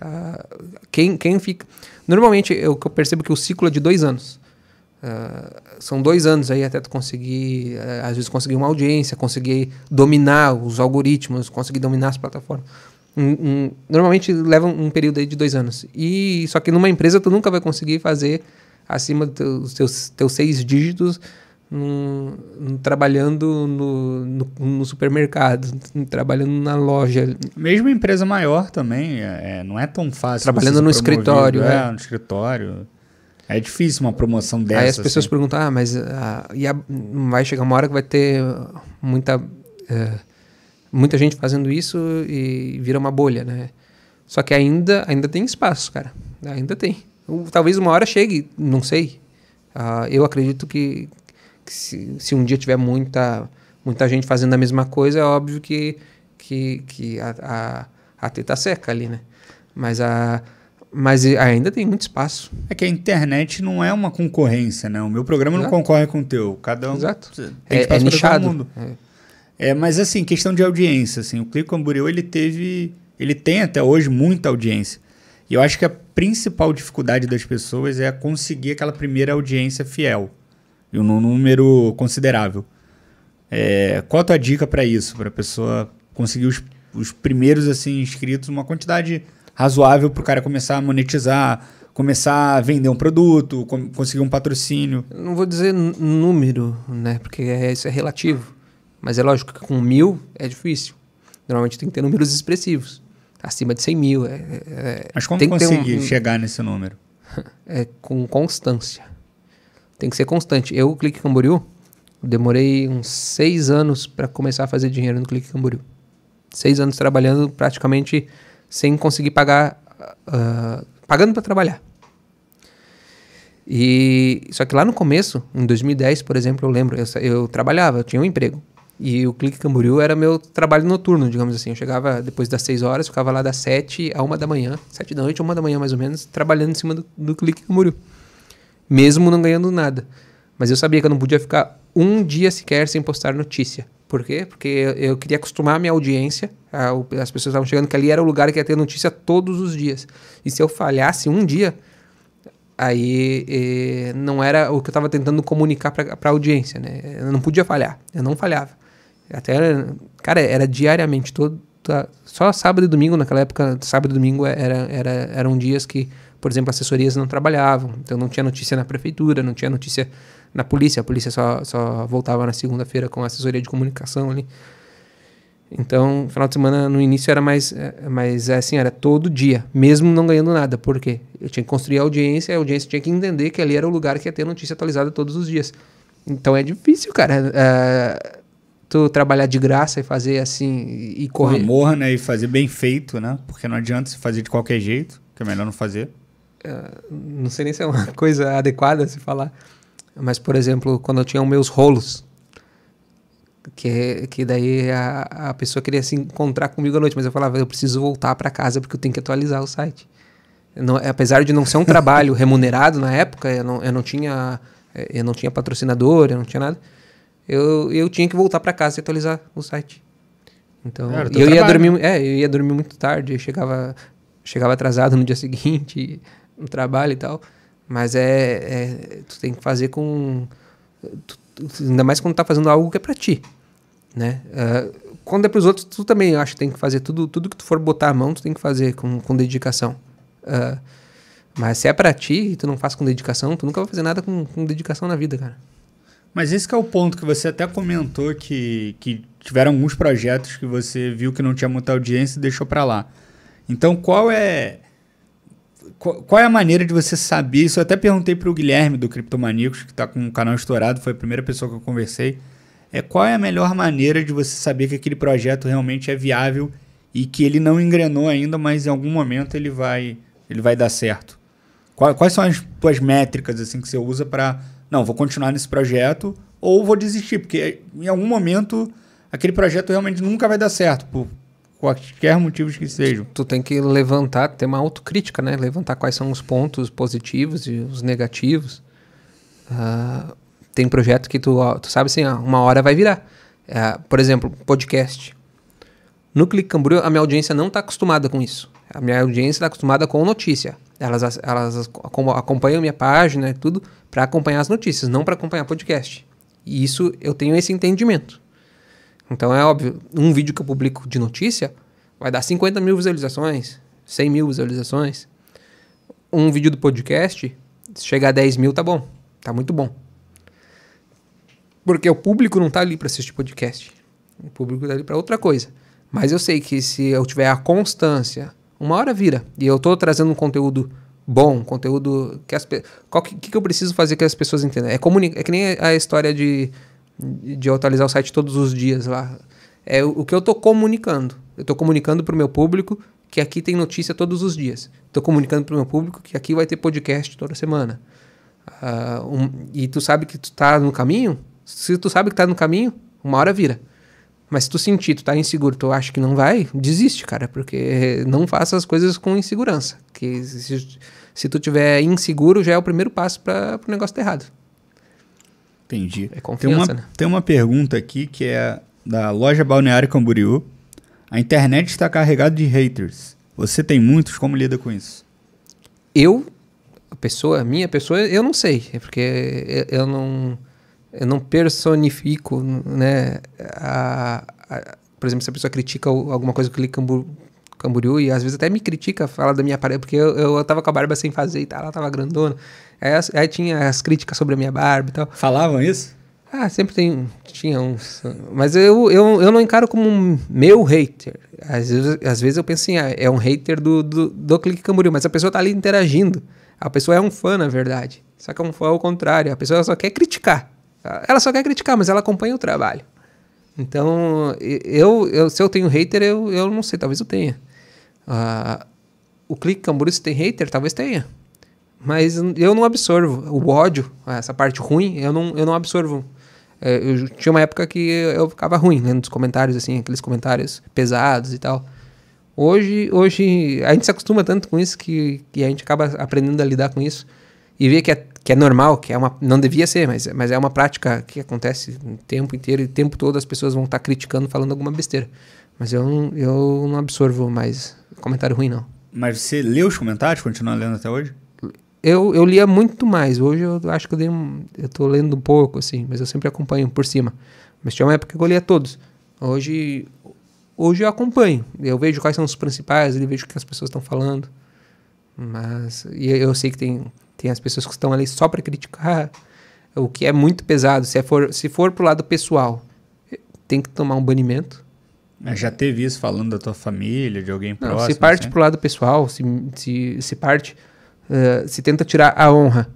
Uh, quem, quem fica. Normalmente eu, percebo que o ciclo é de dois anos. Uh, são dois anos aí até tu conseguir, uh, às vezes, conseguir uma audiência, conseguir dominar os algoritmos, conseguir dominar as plataformas. Um, um, normalmente leva um período aí de dois anos. e Só que numa empresa tu nunca vai conseguir fazer acima dos teus, teus seis dígitos num, num, trabalhando no, no, no, supermercado, trabalhando na loja. Mesmo empresa maior também, é, é não é tão fácil. Trabalhando no escritório. É, é, no escritório. É difícil uma promoção dessa. Aí as pessoas assim. perguntam, ah, mas ah, e a, vai chegar uma hora que vai ter muita, é, muita gente fazendo isso e vira uma bolha, né? Só que ainda, ainda tem espaço, cara. Ainda tem. Talvez uma hora chegue, não sei. Ah, eu acredito que, se, se um dia tiver muita, muita gente fazendo a mesma coisa, é óbvio que, que, que a, a, a teta seca ali, né? Mas a, mas ainda tem muito espaço. É que a internet não é uma concorrência, né? O meu programa Exato. não concorre com o teu. Cada um Exato. tem espaço é, é nichado. todo mundo. É. é. mas assim, questão de audiência, assim, o Clico Camboriú, ele teve, ele tem até hoje muita audiência. E eu acho que a principal dificuldade das pessoas é conseguir aquela primeira audiência fiel e um número considerável. É, qual a tua dica para isso, para a pessoa conseguir os, os, primeiros assim inscritos, uma quantidade razoável para o cara começar a monetizar, começar a vender um produto, com, conseguir um patrocínio? Não vou dizer número, né? Porque é, isso é relativo. Mas é lógico que com mil é difícil. Normalmente tem que ter números expressivos. Acima de 100 mil. É, é, é, Mas como conseguir um, chegar nesse número? É com constância. Tem que ser constante. Eu, Clique Camboriú, demorei uns seis anos para começar a fazer dinheiro no Clique Camboriú. Seis anos trabalhando praticamente sem conseguir pagar, uh, pagando para trabalhar. E só que lá no começo, em 2010, por exemplo, eu lembro, eu, eu trabalhava, eu tinha um emprego. E o Clique Camboriú era meu trabalho noturno, digamos assim. Eu chegava depois das 6 horas, ficava lá das 7 a 1 da manhã, 7 da noite, 1 da manhã mais ou menos, trabalhando em cima do, do Clique Camboriú mesmo não ganhando nada. Mas eu sabia que eu não podia ficar um dia sequer sem postar notícia. Por quê? Porque eu queria acostumar a minha audiência, a, as pessoas estavam chegando que ali era o lugar que ia ter notícia todos os dias. E se eu falhasse um dia, aí e, eh, não era o que eu estava tentando comunicar para a audiência, né? Eu não podia falhar, eu não falhava. Até, cara, era diariamente, todo, só sábado e domingo naquela época, sábado e domingo era, era, eram dias que por exemplo, assessorias não trabalhavam, então não tinha notícia na prefeitura, não tinha notícia na polícia, a polícia só, só voltava na segunda-feira com assessoria de comunicação ali. Então, final de semana no início era mais, eh, mais é assim, era todo dia, mesmo não ganhando nada, porque eu tinha que construir a audiência, a audiência tinha que entender que ali era o lugar que ia ter notícia atualizada todos os dias. Então é difícil, cara. É, tu trabalhar de graça e fazer assim e correr. Com amor, né? E fazer bem feito, né? Porque não adianta se fazer de qualquer jeito, que é melhor não fazer. Ah, não sei nem se é uma coisa adequada se falar, mas por exemplo, quando eu tinha os meus rolos, que, que daí a, a pessoa queria se encontrar comigo à noite, mas eu falava, eu preciso voltar para casa porque eu tenho que atualizar o site. Não, apesar de não ser um trabalho remunerado na época, eu não, eu não tinha eu não tinha patrocinador, eu não tinha nada. Eu, eu tinha que voltar para casa e atualizar o site. Então, eu trabalho. ia dormir, né? é, eu ia dormir muito tarde, eu chegava chegava atrasado no dia seguinte. E, no trabalho e tal. Mas é, é tu tem que fazer com tu, ainda mais quando tá fazendo algo que é para ti, né? Uh, quando é para os outros, tu também eu acho que tem que fazer tudo tudo que tu for botar a mão, tu tem que fazer com, com dedicação. Uh, mas se é para ti e tu não faz com dedicação, tu nunca vai fazer nada com, com dedicação na vida, cara. Mas esse é o ponto que você até comentou que, que tiveram alguns projetos que você viu que não tinha muita audiência e deixou para lá. Então, qual é qual, é a maneira de você saber? Isso eu até perguntei para o Guilherme do Criptomaníacos, que está com o canal estourado, foi a primeira pessoa que eu conversei. É qual é a melhor maneira de você saber que aquele projeto realmente é viável e que ele não engrenou ainda, mas em algum momento ele vai, ele vai dar certo? Qual, quais são as tuas métricas assim que você usa para não vou continuar nesse projeto ou vou desistir porque em algum momento aquele projeto realmente nunca vai dar certo por, quaisquer motivos que sejam. Tu tem que levantar, ter uma autocrítica, né? Levantar quais são os pontos positivos e os negativos. Uh, tem projeto que tu, tu sabe assim, uma hora vai virar. Uh, por exemplo, podcast. No Clique Camboriú, a minha audiência não está acostumada com isso. A minha audiência está acostumada com notícia. Elas, elas acompanham minha página e tudo para acompanhar as notícias, não para acompanhar podcast. E isso eu tenho esse entendimento. Então é óbvio, um vídeo que eu publico de notícia vai dar 50 mil visualizações, 100 mil visualizações. Um vídeo do podcast, se chegar a 10 mil, tá bom. Tá muito bom. Porque o público não tá ali para assistir podcast. O público tá ali para outra coisa. Mas eu sei que se eu tiver a constância, uma hora vira. E eu tô trazendo um conteúdo bom, conteúdo que as que, que eu preciso fazer que as pessoas entendam. É, comuni é que nem a história de de eu atualizar o site todos os dias lá. É o que eu estou comunicando. Eu estou comunicando para o meu público que aqui tem notícia todos os dias. Estou comunicando para o meu público que aqui vai ter podcast toda semana. Uh, um, e tu sabe que tu está no caminho? Se tu sabe que está no caminho, uma hora vira. Mas se tu sentir, tu tá inseguro, tu acha que não vai, desiste, cara, porque não faça as coisas com insegurança. Que se, se tu tiver inseguro, já é o primeiro passo para o negócio tá errado. Entendi. É confiança, tem uma, né? tem uma pergunta aqui que é da loja Balneário Camboriú. A internet está carregada de haters. Você tem muitos, como lida com isso? Eu, a pessoa, a minha pessoa, eu não sei, é porque eu não eu não personifico, né, a, a, por exemplo, se a pessoa critica alguma coisa que o Camboriú e às vezes até me critica, fala da minha barba, porque eu, eu tava com a barba sem fazer e tal, ela tava grandona. Aí, aí tinha as críticas sobre a minha barba e tal. Falavam isso? Ah, sempre tem, tinha uns. Mas eu, eu, eu não encaro como um meu hater. Às vezes, às vezes eu penso assim, ah, é um hater do, do, do Clique Camboriú, mas a pessoa tá ali interagindo. A pessoa é um fã, na verdade. Só que é um fã ao contrário. A pessoa só quer criticar. Ela só quer criticar, mas ela acompanha o trabalho. Então, eu, eu se eu tenho hater, eu, eu não sei, talvez eu tenha. Uh, o clique Camboriú, se tem hater, talvez tenha. Mas eu não absorvo o ódio, essa parte ruim, eu não, eu não absorvo. É, eu tinha uma época que eu ficava ruim lendo os comentários, assim, aqueles comentários pesados e tal. Hoje, hoje a gente se acostuma tanto com isso que, que a gente acaba aprendendo a lidar com isso e ver que é, que é normal, que é uma, não devia ser, mas, mas é uma prática que acontece o tempo inteiro e o tempo todo as pessoas vão estar tá criticando, falando alguma besteira. Mas eu, eu não absorvo mais comentário ruim, não. Mas você leu os comentários, continua lendo até hoje? Eu, eu lia muito mais. Hoje eu acho que eu, dei um, eu tô lendo um pouco, assim, mas eu sempre acompanho por cima. Mas tinha uma época que eu lia todos. Hoje, hoje eu acompanho. Eu vejo quais são os principais, eu vejo o que as pessoas estão falando. Mas e eu sei que tem, tem as pessoas que estão ali só para criticar, o que é muito pesado. Se, é for, se for pro lado pessoal, tem que tomar um banimento. Mas é, já teve isso falando da tua família, de alguém próximo? Não, se parte assim? pro lado pessoal, se, se, se parte, uh, se tenta tirar a honra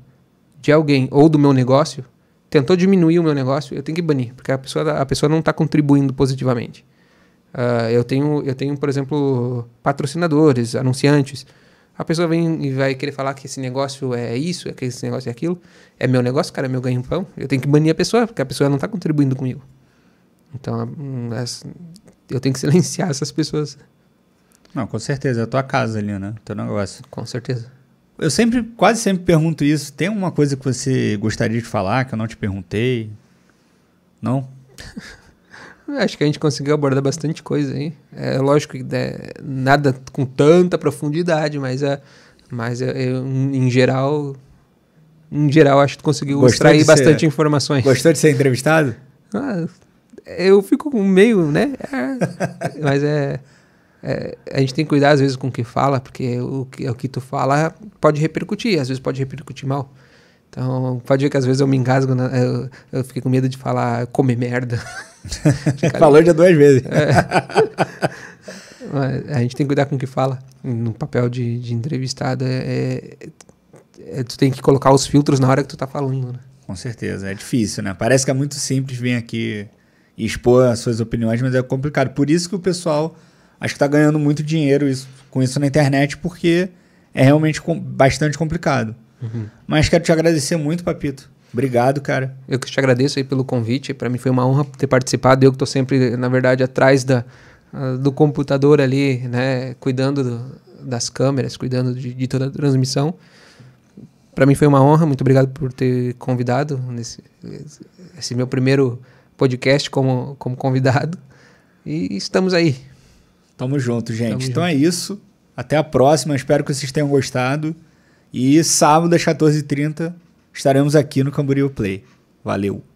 de alguém ou do meu negócio, tentou diminuir o meu negócio, eu tenho que banir, porque a pessoa, tá, a pessoa não está contribuindo positivamente. Uh, eu, tenho, eu tenho, por exemplo, patrocinadores, anunciantes. A pessoa vem e vai querer falar que esse negócio é isso, é que esse negócio é aquilo. É meu negócio, cara, é meu ganho-pão. Eu tenho que banir a pessoa, porque a pessoa não está contribuindo comigo. Então, hum, é eu tenho que silenciar essas pessoas. Não, com certeza. É a tua casa ali, né? teu negócio. Com certeza. Eu sempre, quase sempre pergunto isso. Tem uma coisa que você gostaria de falar que eu não te perguntei? Não? Acho que a gente conseguiu abordar bastante coisa aí. É lógico que é, nada com tanta profundidade, mas, é, mas é, é em geral. Em geral, acho que tu conseguiu Gostou extrair bastante informações. Gostou de ser entrevistado? Ah, eu fico meio, né? É, mas é, é, A gente tem que cuidar às vezes com o que fala, porque o que, o que tu fala pode repercutir, às vezes pode repercutir mal. Então, pode ver que às vezes eu me engasgo, na, eu, eu fiquei com medo de falar comer merda. Falou já duas vezes. É. a gente tem que cuidar com o que fala. No papel de, de entrevistado, é, é, é, tu tem que colocar os filtros na hora que tu tá falando, né? Com certeza, é difícil, né? Parece que é muito simples vir aqui e expor as suas opiniões, mas é complicado. Por isso que o pessoal acho que está ganhando muito dinheiro isso, com isso na internet, porque é realmente com, bastante complicado. Uhum. Mas quero te agradecer muito, Papito. Obrigado, cara. Eu que te agradeço aí pelo convite. Para mim foi uma honra ter participado. Eu que estou sempre, na verdade, atrás da, ah, do computador ali, né, cuidando do, das câmeras, cuidando de, de toda a transmissão. Para mim foi uma honra. Muito obrigado por ter convidado nesse esse meu primeiro podcast como, como convidado. E estamos aí. Tamo junto, gente. Tamo então é junto. é isso. Até a próxima. Espero que vocês tenham gostado. E sábado às 14h30 estaremos aqui no Camboriú Play. Valeu!